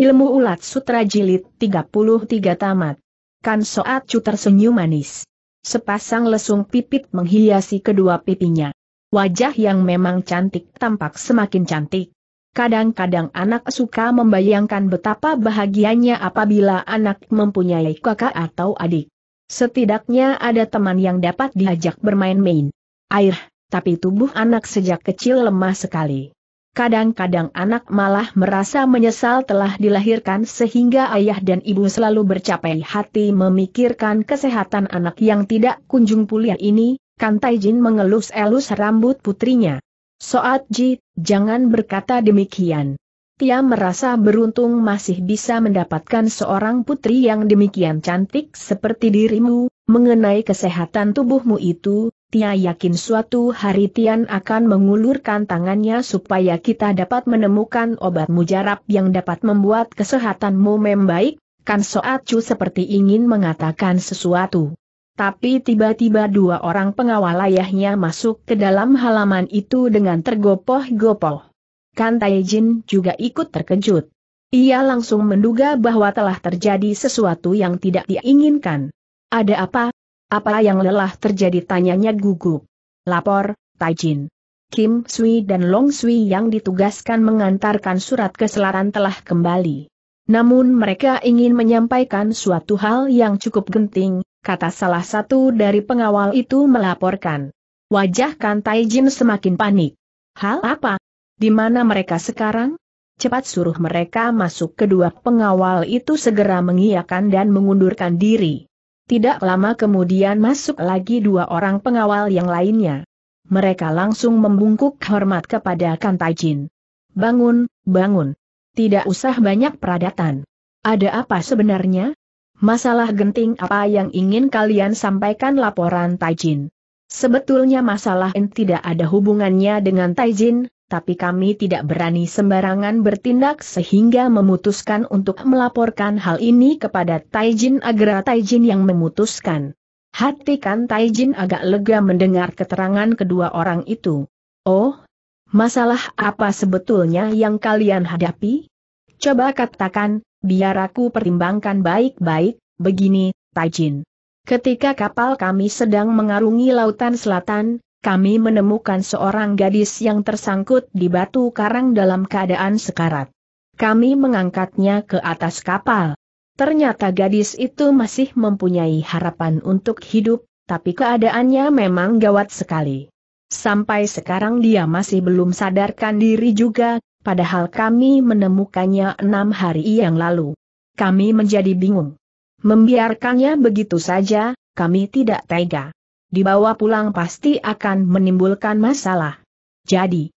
Ilmu Ulat Sutra Jilid 33 Tamat. Kan Soat Chu tersenyum manis. Sepasang lesung pipit menghiasi kedua pipinya. Wajah yang memang cantik tampak semakin cantik. Kadang-kadang anak suka membayangkan betapa bahagianya apabila anak mempunyai kakak atau adik. Setidaknya ada teman yang dapat diajak bermain-main. Air, tapi tubuh anak sejak kecil lemah sekali. Kadang-kadang anak malah merasa menyesal telah dilahirkan sehingga ayah dan ibu selalu bercapai hati memikirkan kesehatan anak yang tidak kunjung pulih ini, Kan Taijin mengelus-elus rambut putrinya. Soat Ji, jangan berkata demikian. Tia merasa beruntung masih bisa mendapatkan seorang putri yang demikian cantik seperti dirimu, mengenai kesehatan tubuhmu itu, Tia yakin suatu hari Tian akan mengulurkan tangannya supaya kita dapat menemukan obat mujarab yang dapat membuat kesehatanmu membaik, kan Soat Chu seperti ingin mengatakan sesuatu. Tapi tiba-tiba dua orang pengawal ayahnya masuk ke dalam halaman itu dengan tergopoh-gopoh. Kan Taijin juga ikut terkejut. Ia langsung menduga bahwa telah terjadi sesuatu yang tidak diinginkan. Ada apa, apa yang lelah terjadi tanyanya gugup. Lapor, Taijin. Kim Sui dan Long Sui yang ditugaskan mengantarkan surat keselaran telah kembali. Namun mereka ingin menyampaikan suatu hal yang cukup genting, kata salah satu dari pengawal itu melaporkan. Wajah Kan Taijin semakin panik. Hal apa? Di mana mereka sekarang? Cepat suruh mereka masuk kedua pengawal itu segera mengiyakan dan mengundurkan diri. Tidak lama kemudian masuk lagi dua orang pengawal yang lainnya. Mereka langsung membungkuk hormat kepada Kantai Jin. Bangun, bangun. Tidak usah banyak peradatan. Ada apa sebenarnya? Masalah genting apa yang ingin kalian sampaikan laporan Taijin? Sebetulnya masalah ini tidak ada hubungannya dengan Taijin, tapi kami tidak berani sembarangan bertindak sehingga memutuskan untuk melaporkan hal ini kepada Taijin Agra Taijin yang memutuskan. Hati kan Taijin agak lega mendengar keterangan kedua orang itu. Oh, masalah apa sebetulnya yang kalian hadapi? Coba katakan, biar aku pertimbangkan baik-baik, begini, Taijin. Ketika kapal kami sedang mengarungi lautan selatan, kami menemukan seorang gadis yang tersangkut di batu karang dalam keadaan sekarat. Kami mengangkatnya ke atas kapal. Ternyata gadis itu masih mempunyai harapan untuk hidup, tapi keadaannya memang gawat sekali. Sampai sekarang dia masih belum sadarkan diri juga, padahal kami menemukannya enam hari yang lalu. Kami menjadi bingung. Membiarkannya begitu saja, kami tidak tega dibawa pulang pasti akan menimbulkan masalah. Jadi,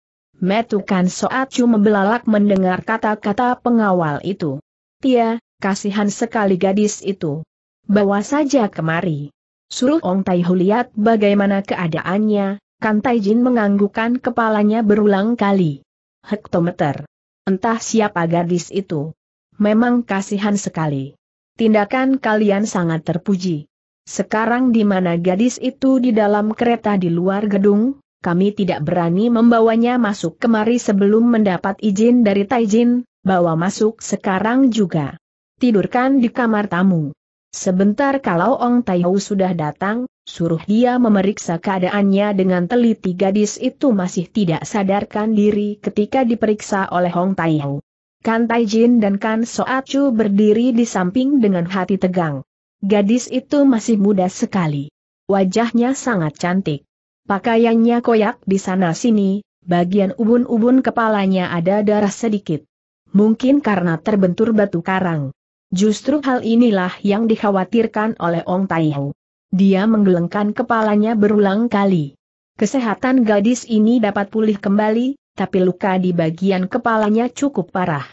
Metukan soat cuma belalak mendengar kata-kata pengawal itu. Tia, kasihan sekali gadis itu. Bawa saja kemari. Suruh Ong Tai Hu lihat bagaimana keadaannya, Kan Tai Jin menganggukkan kepalanya berulang kali. Hektometer. Entah siapa gadis itu. Memang kasihan sekali. Tindakan kalian sangat terpuji. Sekarang di mana gadis itu di dalam kereta di luar gedung, kami tidak berani membawanya masuk kemari sebelum mendapat izin dari Taijin, bawa masuk sekarang juga. Tidurkan di kamar tamu. Sebentar kalau Ong Taihou sudah datang, suruh dia memeriksa keadaannya dengan teliti gadis itu masih tidak sadarkan diri ketika diperiksa oleh Ong Taihou. Kan Taijin dan Kan Chu berdiri di samping dengan hati tegang. Gadis itu masih muda sekali. Wajahnya sangat cantik. Pakaiannya koyak di sana-sini, bagian ubun-ubun kepalanya ada darah sedikit. Mungkin karena terbentur batu karang. Justru hal inilah yang dikhawatirkan oleh Ong Tai Ho. Dia menggelengkan kepalanya berulang kali. Kesehatan gadis ini dapat pulih kembali, tapi luka di bagian kepalanya cukup parah.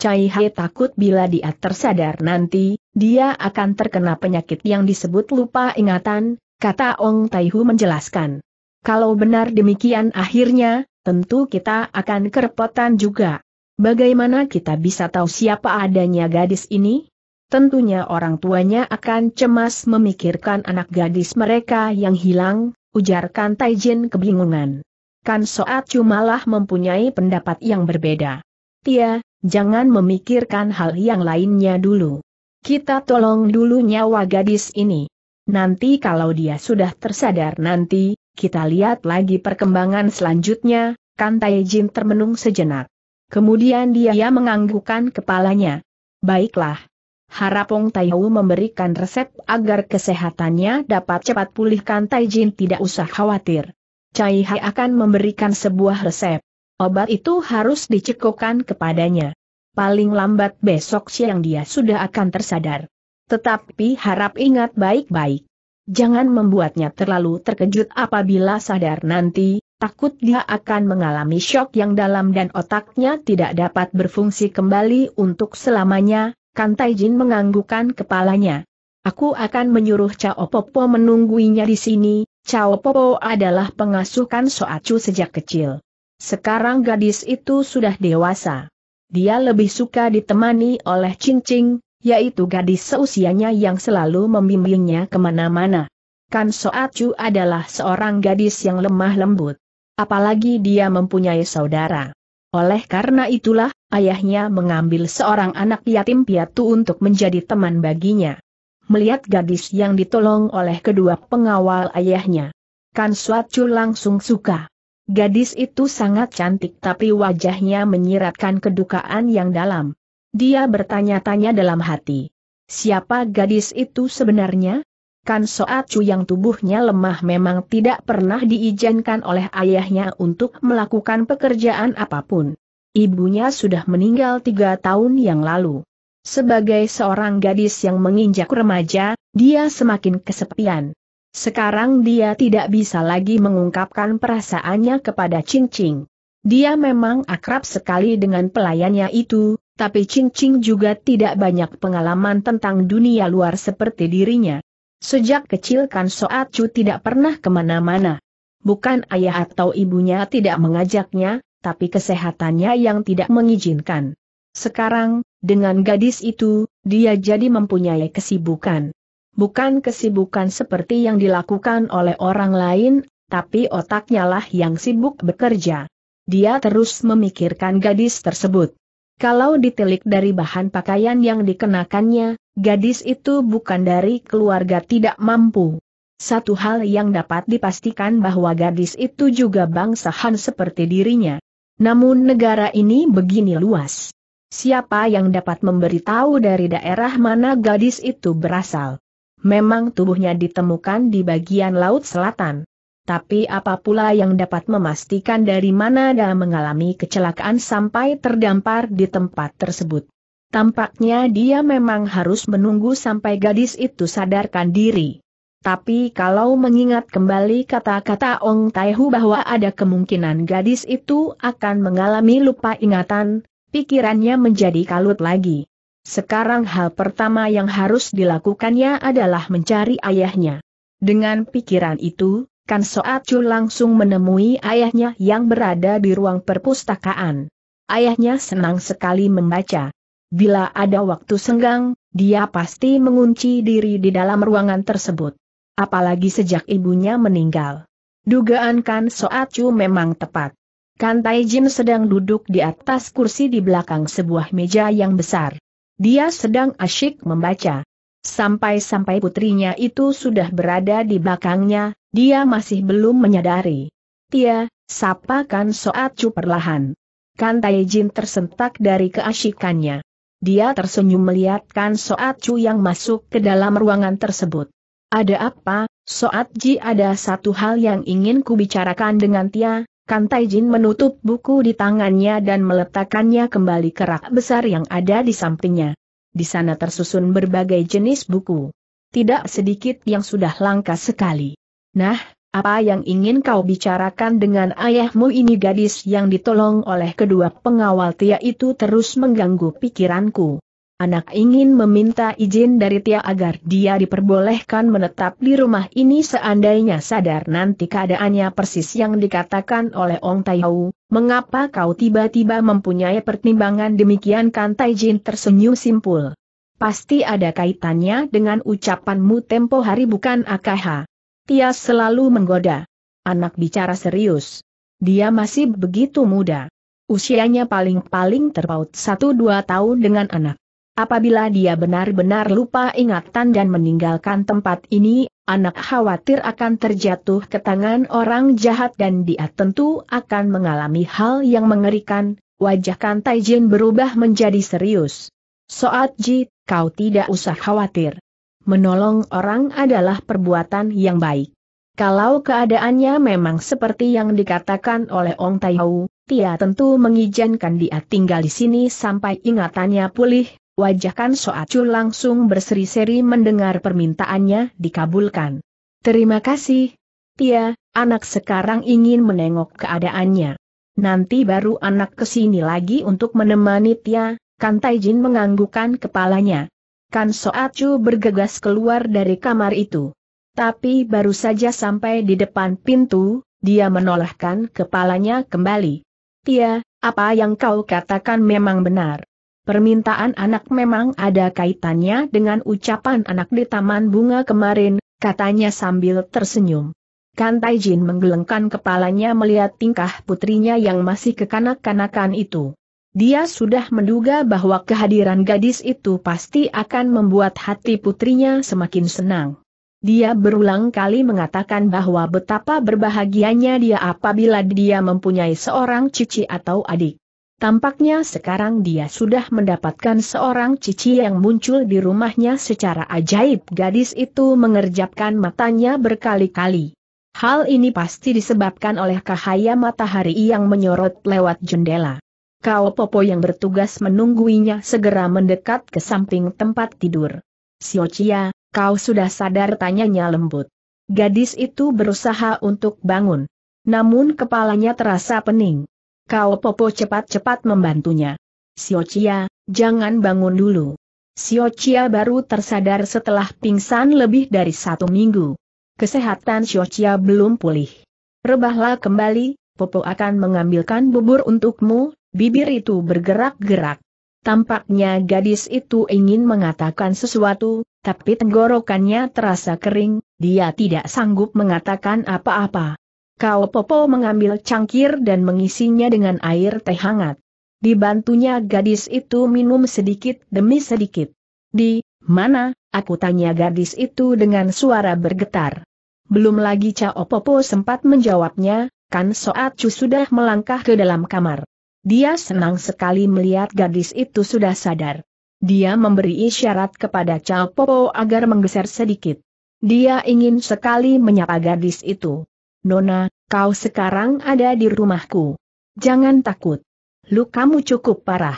Cai He takut bila dia tersadar nanti, dia akan terkena penyakit yang disebut lupa ingatan, kata Ong Taihu menjelaskan. Kalau benar demikian akhirnya, tentu kita akan kerepotan juga. Bagaimana kita bisa tahu siapa adanya gadis ini? Tentunya orang tuanya akan cemas memikirkan anak gadis mereka yang hilang, ujarkan Tai Jin kebingungan. Kan Soat cumalah mempunyai pendapat yang berbeda. Tia, jangan memikirkan hal yang lainnya dulu. Kita tolong dulu nyawa gadis ini. Nanti kalau dia sudah tersadar nanti, kita lihat lagi perkembangan selanjutnya, kan Jin termenung sejenak. Kemudian dia menganggukkan kepalanya. Baiklah. Harap Ong memberikan resep agar kesehatannya dapat cepat pulih Kantai Jin tidak usah khawatir. Cai Hai akan memberikan sebuah resep. Obat itu harus dicekokkan kepadanya. Paling lambat besok siang dia sudah akan tersadar. Tetapi harap ingat baik-baik. Jangan membuatnya terlalu terkejut apabila sadar nanti, takut dia akan mengalami shock yang dalam dan otaknya tidak dapat berfungsi kembali untuk selamanya, Kantai Jin menganggukkan kepalanya. Aku akan menyuruh Cao Popo menungguinya di sini, Cao Popo adalah pengasuhkan Soacu sejak kecil. Sekarang gadis itu sudah dewasa. Dia lebih suka ditemani oleh cincing, yaitu gadis seusianya yang selalu membimbingnya kemana-mana. Kan Soacu adalah seorang gadis yang lemah lembut. Apalagi dia mempunyai saudara. Oleh karena itulah, ayahnya mengambil seorang anak yatim piatu untuk menjadi teman baginya. Melihat gadis yang ditolong oleh kedua pengawal ayahnya. Kan Soacu langsung suka. Gadis itu sangat cantik tapi wajahnya menyiratkan kedukaan yang dalam. Dia bertanya-tanya dalam hati. Siapa gadis itu sebenarnya? Kan Soat cu yang tubuhnya lemah memang tidak pernah diizinkan oleh ayahnya untuk melakukan pekerjaan apapun. Ibunya sudah meninggal tiga tahun yang lalu. Sebagai seorang gadis yang menginjak remaja, dia semakin kesepian. Sekarang dia tidak bisa lagi mengungkapkan perasaannya kepada Cincing. Dia memang akrab sekali dengan pelayannya itu, tapi Cincing juga tidak banyak pengalaman tentang dunia luar seperti dirinya. Sejak kecil kan Soat Chu tidak pernah kemana-mana. Bukan ayah atau ibunya tidak mengajaknya, tapi kesehatannya yang tidak mengizinkan. Sekarang, dengan gadis itu, dia jadi mempunyai kesibukan bukan kesibukan seperti yang dilakukan oleh orang lain, tapi otaknya lah yang sibuk bekerja. Dia terus memikirkan gadis tersebut. Kalau ditilik dari bahan pakaian yang dikenakannya, gadis itu bukan dari keluarga tidak mampu. Satu hal yang dapat dipastikan bahwa gadis itu juga bangsa Han seperti dirinya. Namun negara ini begini luas. Siapa yang dapat memberitahu dari daerah mana gadis itu berasal? Memang tubuhnya ditemukan di bagian laut selatan. Tapi apa pula yang dapat memastikan dari mana dia mengalami kecelakaan sampai terdampar di tempat tersebut. Tampaknya dia memang harus menunggu sampai gadis itu sadarkan diri. Tapi kalau mengingat kembali kata-kata Ong Taihu bahwa ada kemungkinan gadis itu akan mengalami lupa ingatan, pikirannya menjadi kalut lagi. Sekarang hal pertama yang harus dilakukannya adalah mencari ayahnya. Dengan pikiran itu, Kan Soat Chu langsung menemui ayahnya yang berada di ruang perpustakaan. Ayahnya senang sekali membaca. Bila ada waktu senggang, dia pasti mengunci diri di dalam ruangan tersebut. Apalagi sejak ibunya meninggal. Dugaan Kan Soat Chu memang tepat. Kan Taijin sedang duduk di atas kursi di belakang sebuah meja yang besar. Dia sedang asyik membaca. Sampai-sampai putrinya itu sudah berada di belakangnya, dia masih belum menyadari. Tia, sapakan Soat cu perlahan. Kan Taijin tersentak dari keasyikannya. Dia tersenyum melihat Kan Soat cu yang masuk ke dalam ruangan tersebut. Ada apa, Soat Ji ada satu hal yang ingin ku bicarakan dengan Tia, Kan Taijin menutup buku di tangannya dan meletakkannya kembali ke rak besar yang ada di sampingnya. Di sana tersusun berbagai jenis buku. Tidak sedikit yang sudah langka sekali. Nah, apa yang ingin kau bicarakan dengan ayahmu ini gadis yang ditolong oleh kedua pengawal Tia itu terus mengganggu pikiranku. Anak ingin meminta izin dari Tia agar dia diperbolehkan menetap di rumah ini seandainya sadar nanti keadaannya persis yang dikatakan oleh Ong Taiyau. Mengapa kau tiba-tiba mempunyai pertimbangan demikian kan Jin tersenyum simpul. Pasti ada kaitannya dengan ucapanmu tempo hari bukan AKH. Tia selalu menggoda. Anak bicara serius. Dia masih begitu muda. Usianya paling-paling terpaut 1-2 tahun dengan anak. Apabila dia benar-benar lupa ingatan dan meninggalkan tempat ini, anak khawatir akan terjatuh ke tangan orang jahat dan dia tentu akan mengalami hal yang mengerikan. Wajah Kan Taijin berubah menjadi serius. Soat Ji, kau tidak usah khawatir. Menolong orang adalah perbuatan yang baik. Kalau keadaannya memang seperti yang dikatakan oleh Ong Taihau, Tia tentu mengizinkan dia tinggal di sini sampai ingatannya pulih, wajah Kan Soacu langsung berseri-seri mendengar permintaannya dikabulkan. Terima kasih. Tia, anak sekarang ingin menengok keadaannya. Nanti baru anak kesini lagi untuk menemani Tia, Kan Taijin menganggukkan kepalanya. Kan Soacu bergegas keluar dari kamar itu. Tapi baru saja sampai di depan pintu, dia menolehkan kepalanya kembali. Tia, apa yang kau katakan memang benar. Permintaan anak memang ada kaitannya dengan ucapan anak di taman bunga kemarin, katanya sambil tersenyum. Kan Jin menggelengkan kepalanya melihat tingkah putrinya yang masih kekanak-kanakan itu. Dia sudah menduga bahwa kehadiran gadis itu pasti akan membuat hati putrinya semakin senang. Dia berulang kali mengatakan bahwa betapa berbahagianya dia apabila dia mempunyai seorang cici atau adik. Tampaknya sekarang dia sudah mendapatkan seorang cici yang muncul di rumahnya secara ajaib. Gadis itu mengerjapkan matanya berkali-kali. Hal ini pasti disebabkan oleh cahaya matahari yang menyorot lewat jendela. Kau Popo yang bertugas menungguinya segera mendekat ke samping tempat tidur. Siocia, kau sudah sadar tanyanya lembut. Gadis itu berusaha untuk bangun. Namun kepalanya terasa pening. Kau Popo cepat-cepat membantunya. Siocia, jangan bangun dulu. Siocia baru tersadar setelah pingsan lebih dari satu minggu. Kesehatan Siocia belum pulih. Rebahlah kembali, Popo akan mengambilkan bubur untukmu, bibir itu bergerak-gerak. Tampaknya gadis itu ingin mengatakan sesuatu, tapi tenggorokannya terasa kering, dia tidak sanggup mengatakan apa-apa. Kau Popo mengambil cangkir dan mengisinya dengan air teh hangat. Dibantunya gadis itu minum sedikit demi sedikit. Di mana, aku tanya gadis itu dengan suara bergetar. Belum lagi Cao Popo sempat menjawabnya, kan Soat Chu sudah melangkah ke dalam kamar. Dia senang sekali melihat gadis itu sudah sadar. Dia memberi isyarat kepada Cao Popo agar menggeser sedikit. Dia ingin sekali menyapa gadis itu. Nona, kau sekarang ada di rumahku. Jangan takut. Lukamu cukup parah.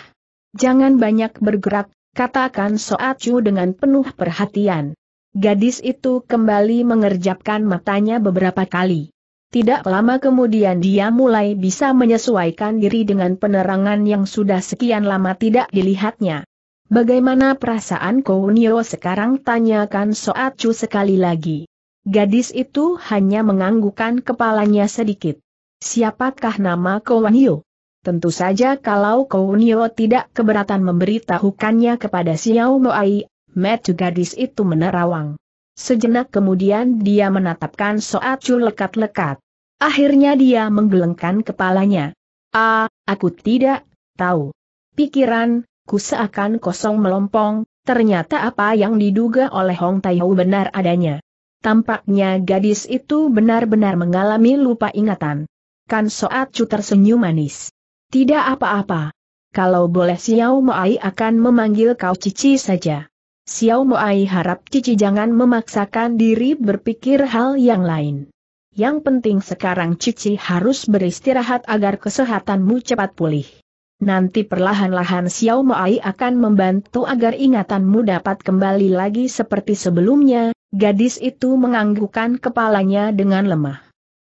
Jangan banyak bergerak, katakan Soacu dengan penuh perhatian. Gadis itu kembali mengerjapkan matanya beberapa kali. Tidak lama kemudian dia mulai bisa menyesuaikan diri dengan penerangan yang sudah sekian lama tidak dilihatnya. Bagaimana perasaan Kounio sekarang tanyakan Soacu sekali lagi. Gadis itu hanya menganggukan kepalanya sedikit. Siapakah nama Kowanyo? Tentu saja kalau Kowanyo tidak keberatan memberitahukannya kepada Xiao Moai, metu gadis itu menerawang. Sejenak kemudian dia menatapkan Soacu lekat-lekat. Akhirnya dia menggelengkan kepalanya. Ah, aku tidak tahu. Pikiran, ku seakan kosong melompong, ternyata apa yang diduga oleh Hong Taihou benar adanya. Tampaknya gadis itu benar-benar mengalami lupa ingatan. Kan Soat Chu tersenyum manis. Tidak apa-apa. Kalau boleh Xiao ai akan memanggil kau Cici saja. Xiao ai harap Cici jangan memaksakan diri berpikir hal yang lain. Yang penting sekarang Cici harus beristirahat agar kesehatanmu cepat pulih. Nanti perlahan-lahan Xiao Mai akan membantu agar ingatanmu dapat kembali lagi seperti sebelumnya, gadis itu menganggukkan kepalanya dengan lemah.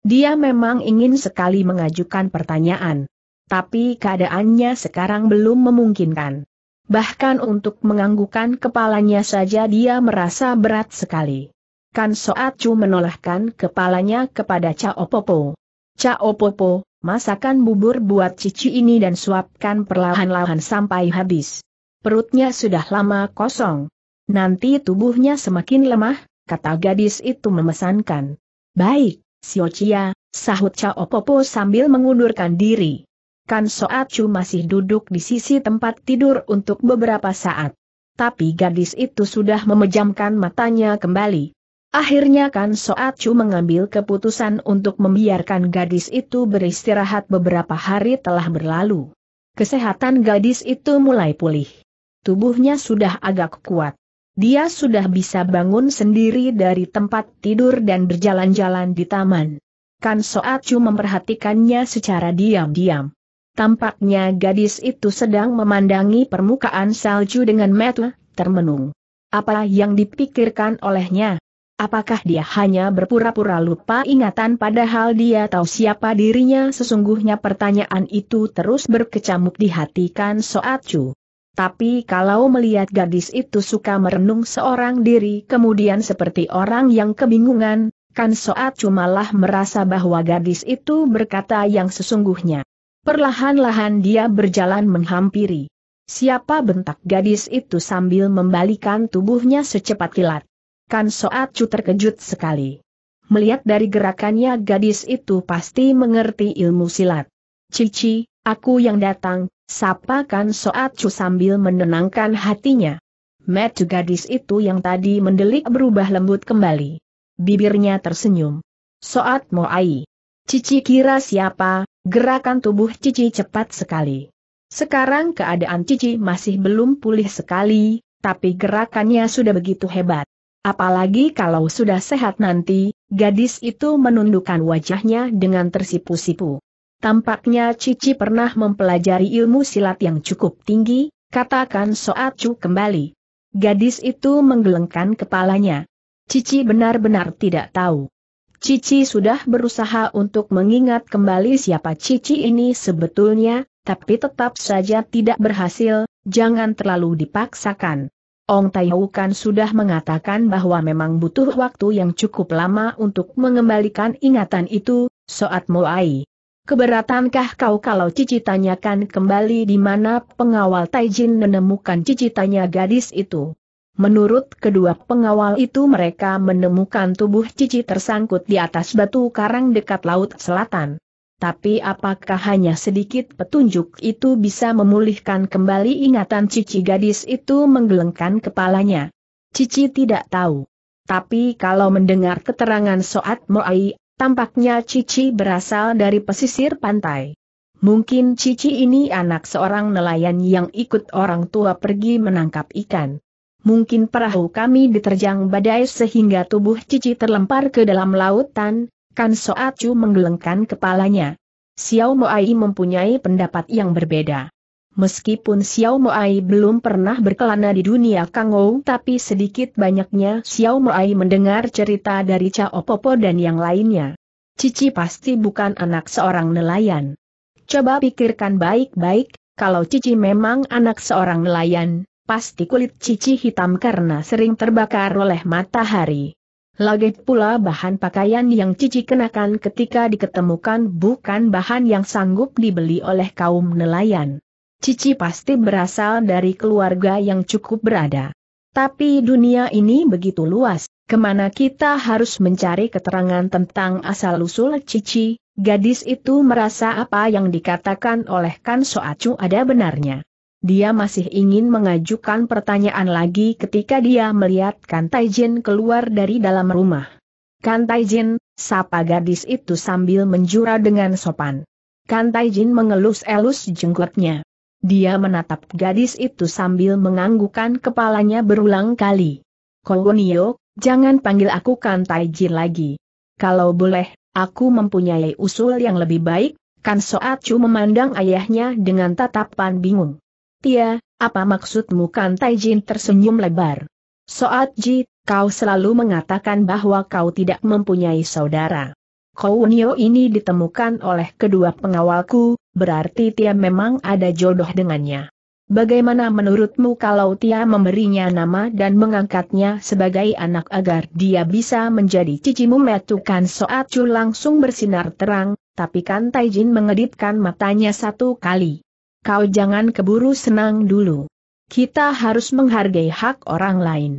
Dia memang ingin sekali mengajukan pertanyaan. Tapi keadaannya sekarang belum memungkinkan. Bahkan untuk menganggukkan kepalanya saja dia merasa berat sekali. Kan Soat Chu menolehkan kepalanya kepada Cao Popo. Cao Popo, masakan bubur buat cici ini dan suapkan perlahan-lahan sampai habis. Perutnya sudah lama kosong. Nanti tubuhnya semakin lemah, kata gadis itu memesankan. Baik, Siocia, sahut Cao Popo sambil mengundurkan diri. Kan cu masih duduk di sisi tempat tidur untuk beberapa saat. Tapi gadis itu sudah memejamkan matanya kembali. Akhirnya kan Chu mengambil keputusan untuk membiarkan gadis itu beristirahat beberapa hari telah berlalu. Kesehatan gadis itu mulai pulih. Tubuhnya sudah agak kuat. Dia sudah bisa bangun sendiri dari tempat tidur dan berjalan-jalan di taman. Kan Chu memperhatikannya secara diam-diam. Tampaknya gadis itu sedang memandangi permukaan salju dengan mata termenung. Apa yang dipikirkan olehnya? Apakah dia hanya berpura-pura lupa ingatan padahal dia tahu siapa dirinya sesungguhnya pertanyaan itu terus berkecamuk di hati Kan Soat Chu. Tapi kalau melihat gadis itu suka merenung seorang diri kemudian seperti orang yang kebingungan, Kan Soat Chu malah merasa bahwa gadis itu berkata yang sesungguhnya. Perlahan-lahan dia berjalan menghampiri. Siapa bentak gadis itu sambil membalikan tubuhnya secepat kilat. Kan Soat Chu terkejut sekali. Melihat dari gerakannya gadis itu pasti mengerti ilmu silat. Cici, aku yang datang, sapa Kan Soat Chu sambil menenangkan hatinya. Metu gadis itu yang tadi mendelik berubah lembut kembali. Bibirnya tersenyum. Soat Moai. Cici kira siapa, gerakan tubuh Cici cepat sekali. Sekarang keadaan Cici masih belum pulih sekali, tapi gerakannya sudah begitu hebat. Apalagi kalau sudah sehat nanti, gadis itu menundukkan wajahnya dengan tersipu-sipu. Tampaknya Cici pernah mempelajari ilmu silat yang cukup tinggi, katakan Soat Chu kembali. Gadis itu menggelengkan kepalanya. Cici benar-benar tidak tahu. Cici sudah berusaha untuk mengingat kembali siapa Cici ini sebetulnya, tapi tetap saja tidak berhasil, jangan terlalu dipaksakan. Ong Taiyau kan sudah mengatakan bahwa memang butuh waktu yang cukup lama untuk mengembalikan ingatan itu, Soat Moai. Keberatankah kau kalau Cici tanyakan kembali di mana pengawal Taijin menemukan Cici tanya gadis itu? Menurut kedua pengawal itu mereka menemukan tubuh Cici tersangkut di atas batu karang dekat laut selatan. Tapi apakah hanya sedikit petunjuk itu bisa memulihkan kembali ingatan Cici gadis itu menggelengkan kepalanya? Cici tidak tahu. Tapi kalau mendengar keterangan Soat Moai, tampaknya Cici berasal dari pesisir pantai. Mungkin Cici ini anak seorang nelayan yang ikut orang tua pergi menangkap ikan. Mungkin perahu kami diterjang badai sehingga tubuh Cici terlempar ke dalam lautan, Kan Chu menggelengkan kepalanya. Xiao Moai mempunyai pendapat yang berbeda. Meskipun Xiao Moai belum pernah berkelana di dunia Kangou tapi sedikit banyaknya Xiao Moai mendengar cerita dari Cao Popo dan yang lainnya. Cici pasti bukan anak seorang nelayan. Coba pikirkan baik-baik, kalau Cici memang anak seorang nelayan, pasti kulit Cici hitam karena sering terbakar oleh matahari. Lagi pula bahan pakaian yang Cici kenakan ketika diketemukan bukan bahan yang sanggup dibeli oleh kaum nelayan. Cici pasti berasal dari keluarga yang cukup berada. Tapi dunia ini begitu luas, kemana kita harus mencari keterangan tentang asal-usul Cici, gadis itu merasa apa yang dikatakan oleh Kan Soacu ada benarnya. Dia masih ingin mengajukan pertanyaan lagi ketika dia melihat Kan Taijin keluar dari dalam rumah. Kan Taijin, sapa gadis itu sambil menjura dengan sopan. Kan Taijin mengelus-elus jenggotnya. Dia menatap gadis itu sambil menganggukkan kepalanya berulang kali. Kowonio, jangan panggil aku Kan Taijin lagi. Kalau boleh, aku mempunyai usul yang lebih baik, Kan Chu memandang ayahnya dengan tatapan bingung. Tia, apa maksudmu kan Taijin tersenyum lebar? Soat Ji, kau selalu mengatakan bahwa kau tidak mempunyai saudara. Kounio ini ditemukan oleh kedua pengawalku, berarti Tia memang ada jodoh dengannya. Bagaimana menurutmu kalau Tia memberinya nama dan mengangkatnya sebagai anak agar dia bisa menjadi cicimu metukan Soat Ju langsung bersinar terang, tapi kan Taijin mengedipkan matanya satu kali kau jangan keburu senang dulu. Kita harus menghargai hak orang lain.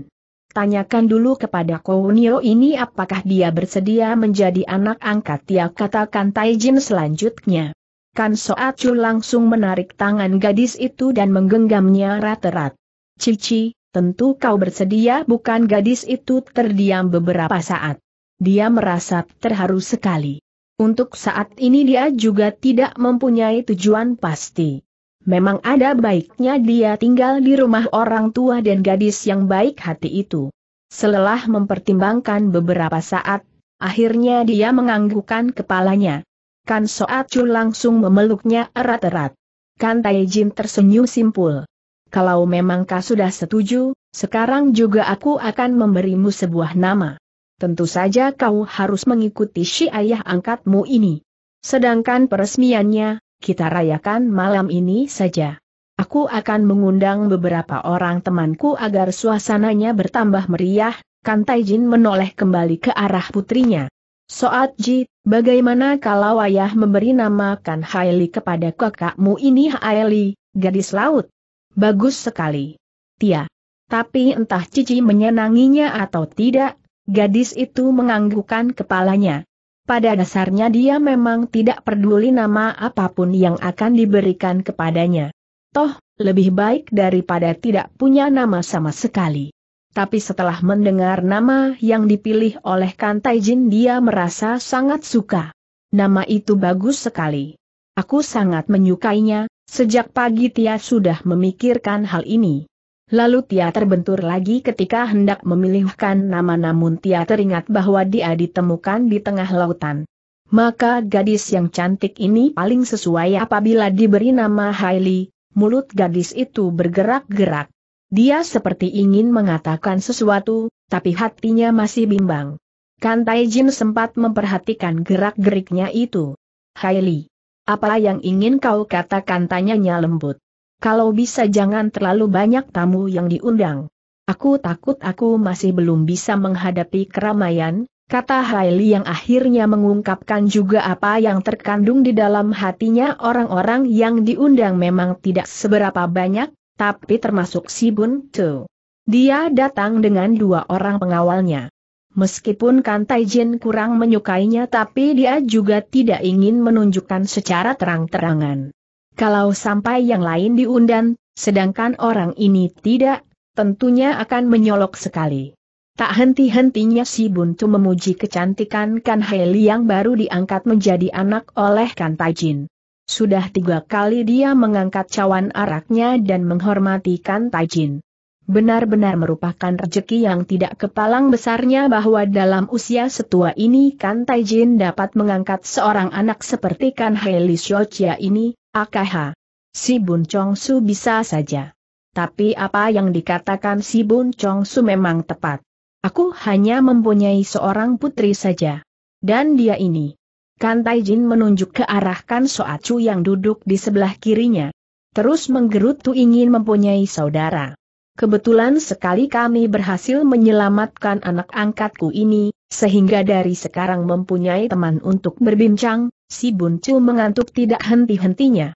Tanyakan dulu kepada Kounio ini apakah dia bersedia menjadi anak angkat Dia katakan Taijin selanjutnya. Kan Soacu langsung menarik tangan gadis itu dan menggenggamnya rat-rat. Cici, tentu kau bersedia bukan gadis itu terdiam beberapa saat. Dia merasa terharu sekali. Untuk saat ini dia juga tidak mempunyai tujuan pasti. Memang ada baiknya dia tinggal di rumah orang tua dan gadis yang baik hati itu. Selelah mempertimbangkan beberapa saat, akhirnya dia menganggukkan kepalanya. Kan Soat Chu langsung memeluknya erat-erat. Kan Taijin tersenyum simpul. Kalau memang kau sudah setuju, sekarang juga aku akan memberimu sebuah nama. Tentu saja kau harus mengikuti si ayah angkatmu ini. Sedangkan peresmiannya, kita rayakan malam ini saja. Aku akan mengundang beberapa orang temanku agar suasananya bertambah meriah, Kan Taijin menoleh kembali ke arah putrinya. Soat Ji, bagaimana kalau ayah memberi nama Kan Haili kepada kakakmu ini Haili, gadis laut? Bagus sekali. Tia. Tapi entah Cici menyenanginya atau tidak, gadis itu menganggukkan kepalanya. Pada dasarnya dia memang tidak peduli nama apapun yang akan diberikan kepadanya. Toh, lebih baik daripada tidak punya nama sama sekali. Tapi setelah mendengar nama yang dipilih oleh Kantai Jin dia merasa sangat suka. Nama itu bagus sekali. Aku sangat menyukainya, sejak pagi Tia sudah memikirkan hal ini. Lalu Tia terbentur lagi ketika hendak memilihkan nama namun Tia teringat bahwa dia ditemukan di tengah lautan. Maka gadis yang cantik ini paling sesuai apabila diberi nama Hailey, mulut gadis itu bergerak-gerak. Dia seperti ingin mengatakan sesuatu, tapi hatinya masih bimbang. Kan Jin sempat memperhatikan gerak-geriknya itu. Hailey, apa yang ingin kau katakan tanyanya lembut kalau bisa jangan terlalu banyak tamu yang diundang. Aku takut aku masih belum bisa menghadapi keramaian, kata Hailey yang akhirnya mengungkapkan juga apa yang terkandung di dalam hatinya orang-orang yang diundang memang tidak seberapa banyak, tapi termasuk si Bun Tu. Dia datang dengan dua orang pengawalnya. Meskipun Kan Jin kurang menyukainya tapi dia juga tidak ingin menunjukkan secara terang-terangan. Kalau sampai yang lain diundang, sedangkan orang ini tidak, tentunya akan menyolok sekali. Tak henti-hentinya si Buntu memuji kecantikan Kan Heli yang baru diangkat menjadi anak oleh Kan Tajin. Sudah tiga kali dia mengangkat cawan araknya dan menghormati Kan Tajin. Benar-benar merupakan rejeki yang tidak kepalang besarnya bahwa dalam usia setua ini Kan Taijin dapat mengangkat seorang anak seperti Kan Haili Shochia ini, akaha. Si Bun Chong Su bisa saja. Tapi apa yang dikatakan si Bun Chong Su memang tepat. Aku hanya mempunyai seorang putri saja. Dan dia ini. Kan Taijin menunjuk ke arah Kan Chu yang duduk di sebelah kirinya. Terus menggerutu ingin mempunyai saudara. Kebetulan sekali kami berhasil menyelamatkan anak angkatku ini, sehingga dari sekarang mempunyai teman untuk berbincang, si Buncu mengantuk tidak henti-hentinya.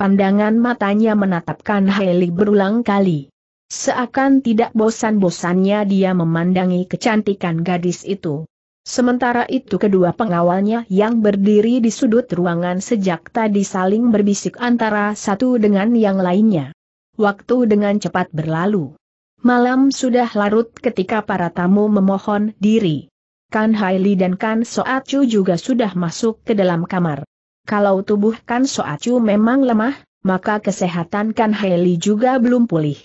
Pandangan matanya menatapkan Heli berulang kali. Seakan tidak bosan-bosannya dia memandangi kecantikan gadis itu. Sementara itu kedua pengawalnya yang berdiri di sudut ruangan sejak tadi saling berbisik antara satu dengan yang lainnya waktu dengan cepat berlalu. Malam sudah larut ketika para tamu memohon diri. Kan Haili dan Kan Soacu juga sudah masuk ke dalam kamar. Kalau tubuh Kan Soacu memang lemah, maka kesehatan Kan Haili juga belum pulih.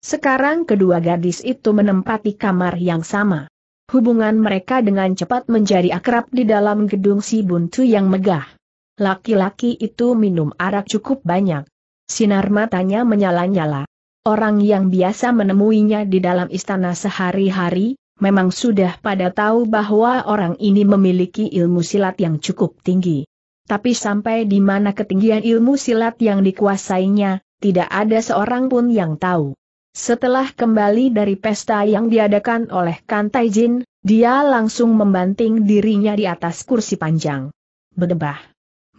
Sekarang kedua gadis itu menempati kamar yang sama. Hubungan mereka dengan cepat menjadi akrab di dalam gedung si Buntu yang megah. Laki-laki itu minum arak cukup banyak. Sinar matanya menyala-nyala. Orang yang biasa menemuinya di dalam istana sehari-hari, memang sudah pada tahu bahwa orang ini memiliki ilmu silat yang cukup tinggi. Tapi sampai di mana ketinggian ilmu silat yang dikuasainya, tidak ada seorang pun yang tahu. Setelah kembali dari pesta yang diadakan oleh Kantai Jin, dia langsung membanting dirinya di atas kursi panjang. Bedebah.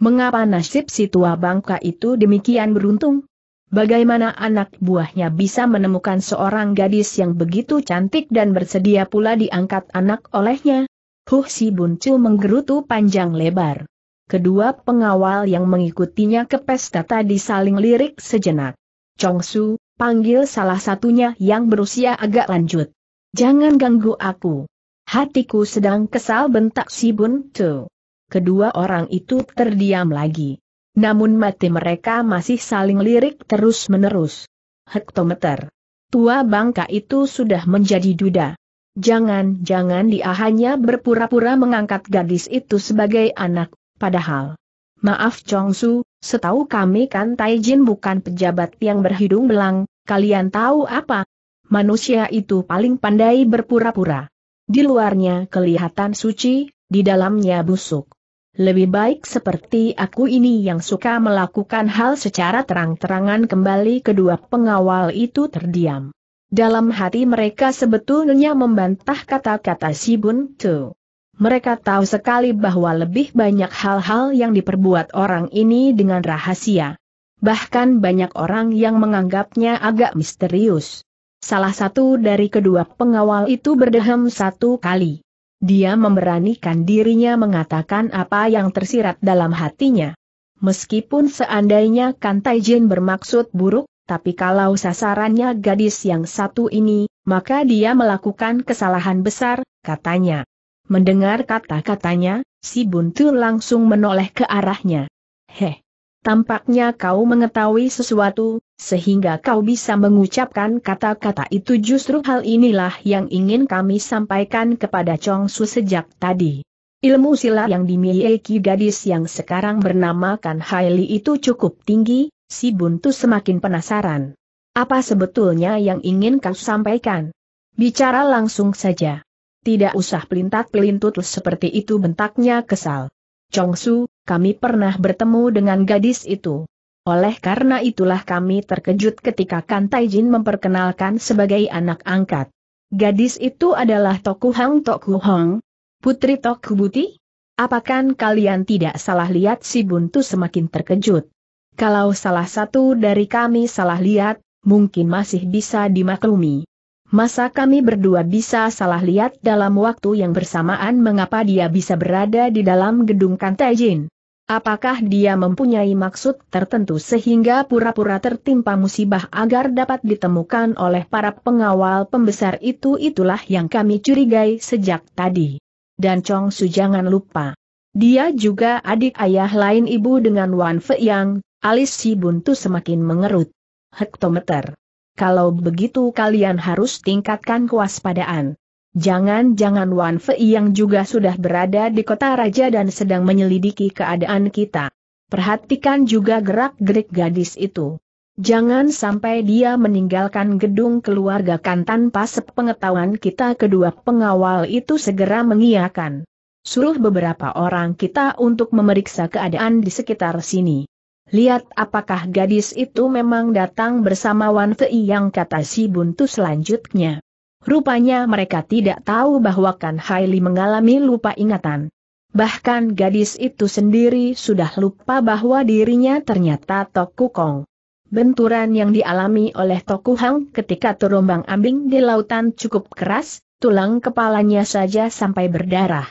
Mengapa nasib si tua bangka itu demikian beruntung? Bagaimana anak buahnya bisa menemukan seorang gadis yang begitu cantik dan bersedia pula diangkat anak olehnya? Huh si Buncu menggerutu panjang lebar. Kedua pengawal yang mengikutinya ke pesta tadi saling lirik sejenak. Chong Su, panggil salah satunya yang berusia agak lanjut. Jangan ganggu aku. Hatiku sedang kesal bentak si Buncu kedua orang itu terdiam lagi. Namun mati mereka masih saling lirik terus-menerus. Hektometer. Tua bangka itu sudah menjadi duda. Jangan-jangan dia hanya berpura-pura mengangkat gadis itu sebagai anak, padahal. Maaf Chongsu, setahu kami kan Jin bukan pejabat yang berhidung belang, kalian tahu apa? Manusia itu paling pandai berpura-pura. Di luarnya kelihatan suci, di dalamnya busuk. Lebih baik seperti aku ini yang suka melakukan hal secara terang-terangan kembali kedua pengawal itu terdiam. Dalam hati mereka sebetulnya membantah kata-kata si Bun Mereka tahu sekali bahwa lebih banyak hal-hal yang diperbuat orang ini dengan rahasia. Bahkan banyak orang yang menganggapnya agak misterius. Salah satu dari kedua pengawal itu berdehem satu kali. Dia memberanikan dirinya mengatakan apa yang tersirat dalam hatinya. Meskipun seandainya Kan Taijin bermaksud buruk, tapi kalau sasarannya gadis yang satu ini, maka dia melakukan kesalahan besar, katanya. Mendengar kata-katanya, si Buntu langsung menoleh ke arahnya. Heh, Tampaknya kau mengetahui sesuatu, sehingga kau bisa mengucapkan kata-kata itu justru hal inilah yang ingin kami sampaikan kepada Chong Su sejak tadi. Ilmu silat yang dimiliki gadis yang sekarang bernama Kan Haili itu cukup tinggi, si Buntu semakin penasaran. Apa sebetulnya yang ingin kau sampaikan? Bicara langsung saja. Tidak usah pelintat-pelintut seperti itu bentaknya kesal. Chong Su, kami pernah bertemu dengan gadis itu. Oleh karena itulah kami terkejut ketika Kan Taijin memperkenalkan sebagai anak angkat. Gadis itu adalah Toku Hang Toku Hong, putri Toku Buti? Apakah kalian tidak salah lihat si Buntu semakin terkejut? Kalau salah satu dari kami salah lihat, mungkin masih bisa dimaklumi. Masa kami berdua bisa salah lihat dalam waktu yang bersamaan mengapa dia bisa berada di dalam gedung Kantajin? Apakah dia mempunyai maksud tertentu sehingga pura-pura tertimpa musibah agar dapat ditemukan oleh para pengawal pembesar itu itulah yang kami curigai sejak tadi. Dan Chong Su jangan lupa. Dia juga adik ayah lain ibu dengan Wan Fei Yang, alis si buntu semakin mengerut. Hektometer. Kalau begitu kalian harus tingkatkan kewaspadaan. Jangan-jangan Wan Fei yang juga sudah berada di kota raja dan sedang menyelidiki keadaan kita. Perhatikan juga gerak-gerik gadis itu. Jangan sampai dia meninggalkan gedung keluarga kan tanpa sepengetahuan kita kedua pengawal itu segera mengiakan. Suruh beberapa orang kita untuk memeriksa keadaan di sekitar sini. Lihat apakah gadis itu memang datang bersama Wan Fei yang kata si buntu selanjutnya. Rupanya mereka tidak tahu bahwa Kan Haili mengalami lupa ingatan. Bahkan gadis itu sendiri sudah lupa bahwa dirinya ternyata Toku Kong. Benturan yang dialami oleh Toku Hang ketika terombang ambing di lautan cukup keras, tulang kepalanya saja sampai berdarah.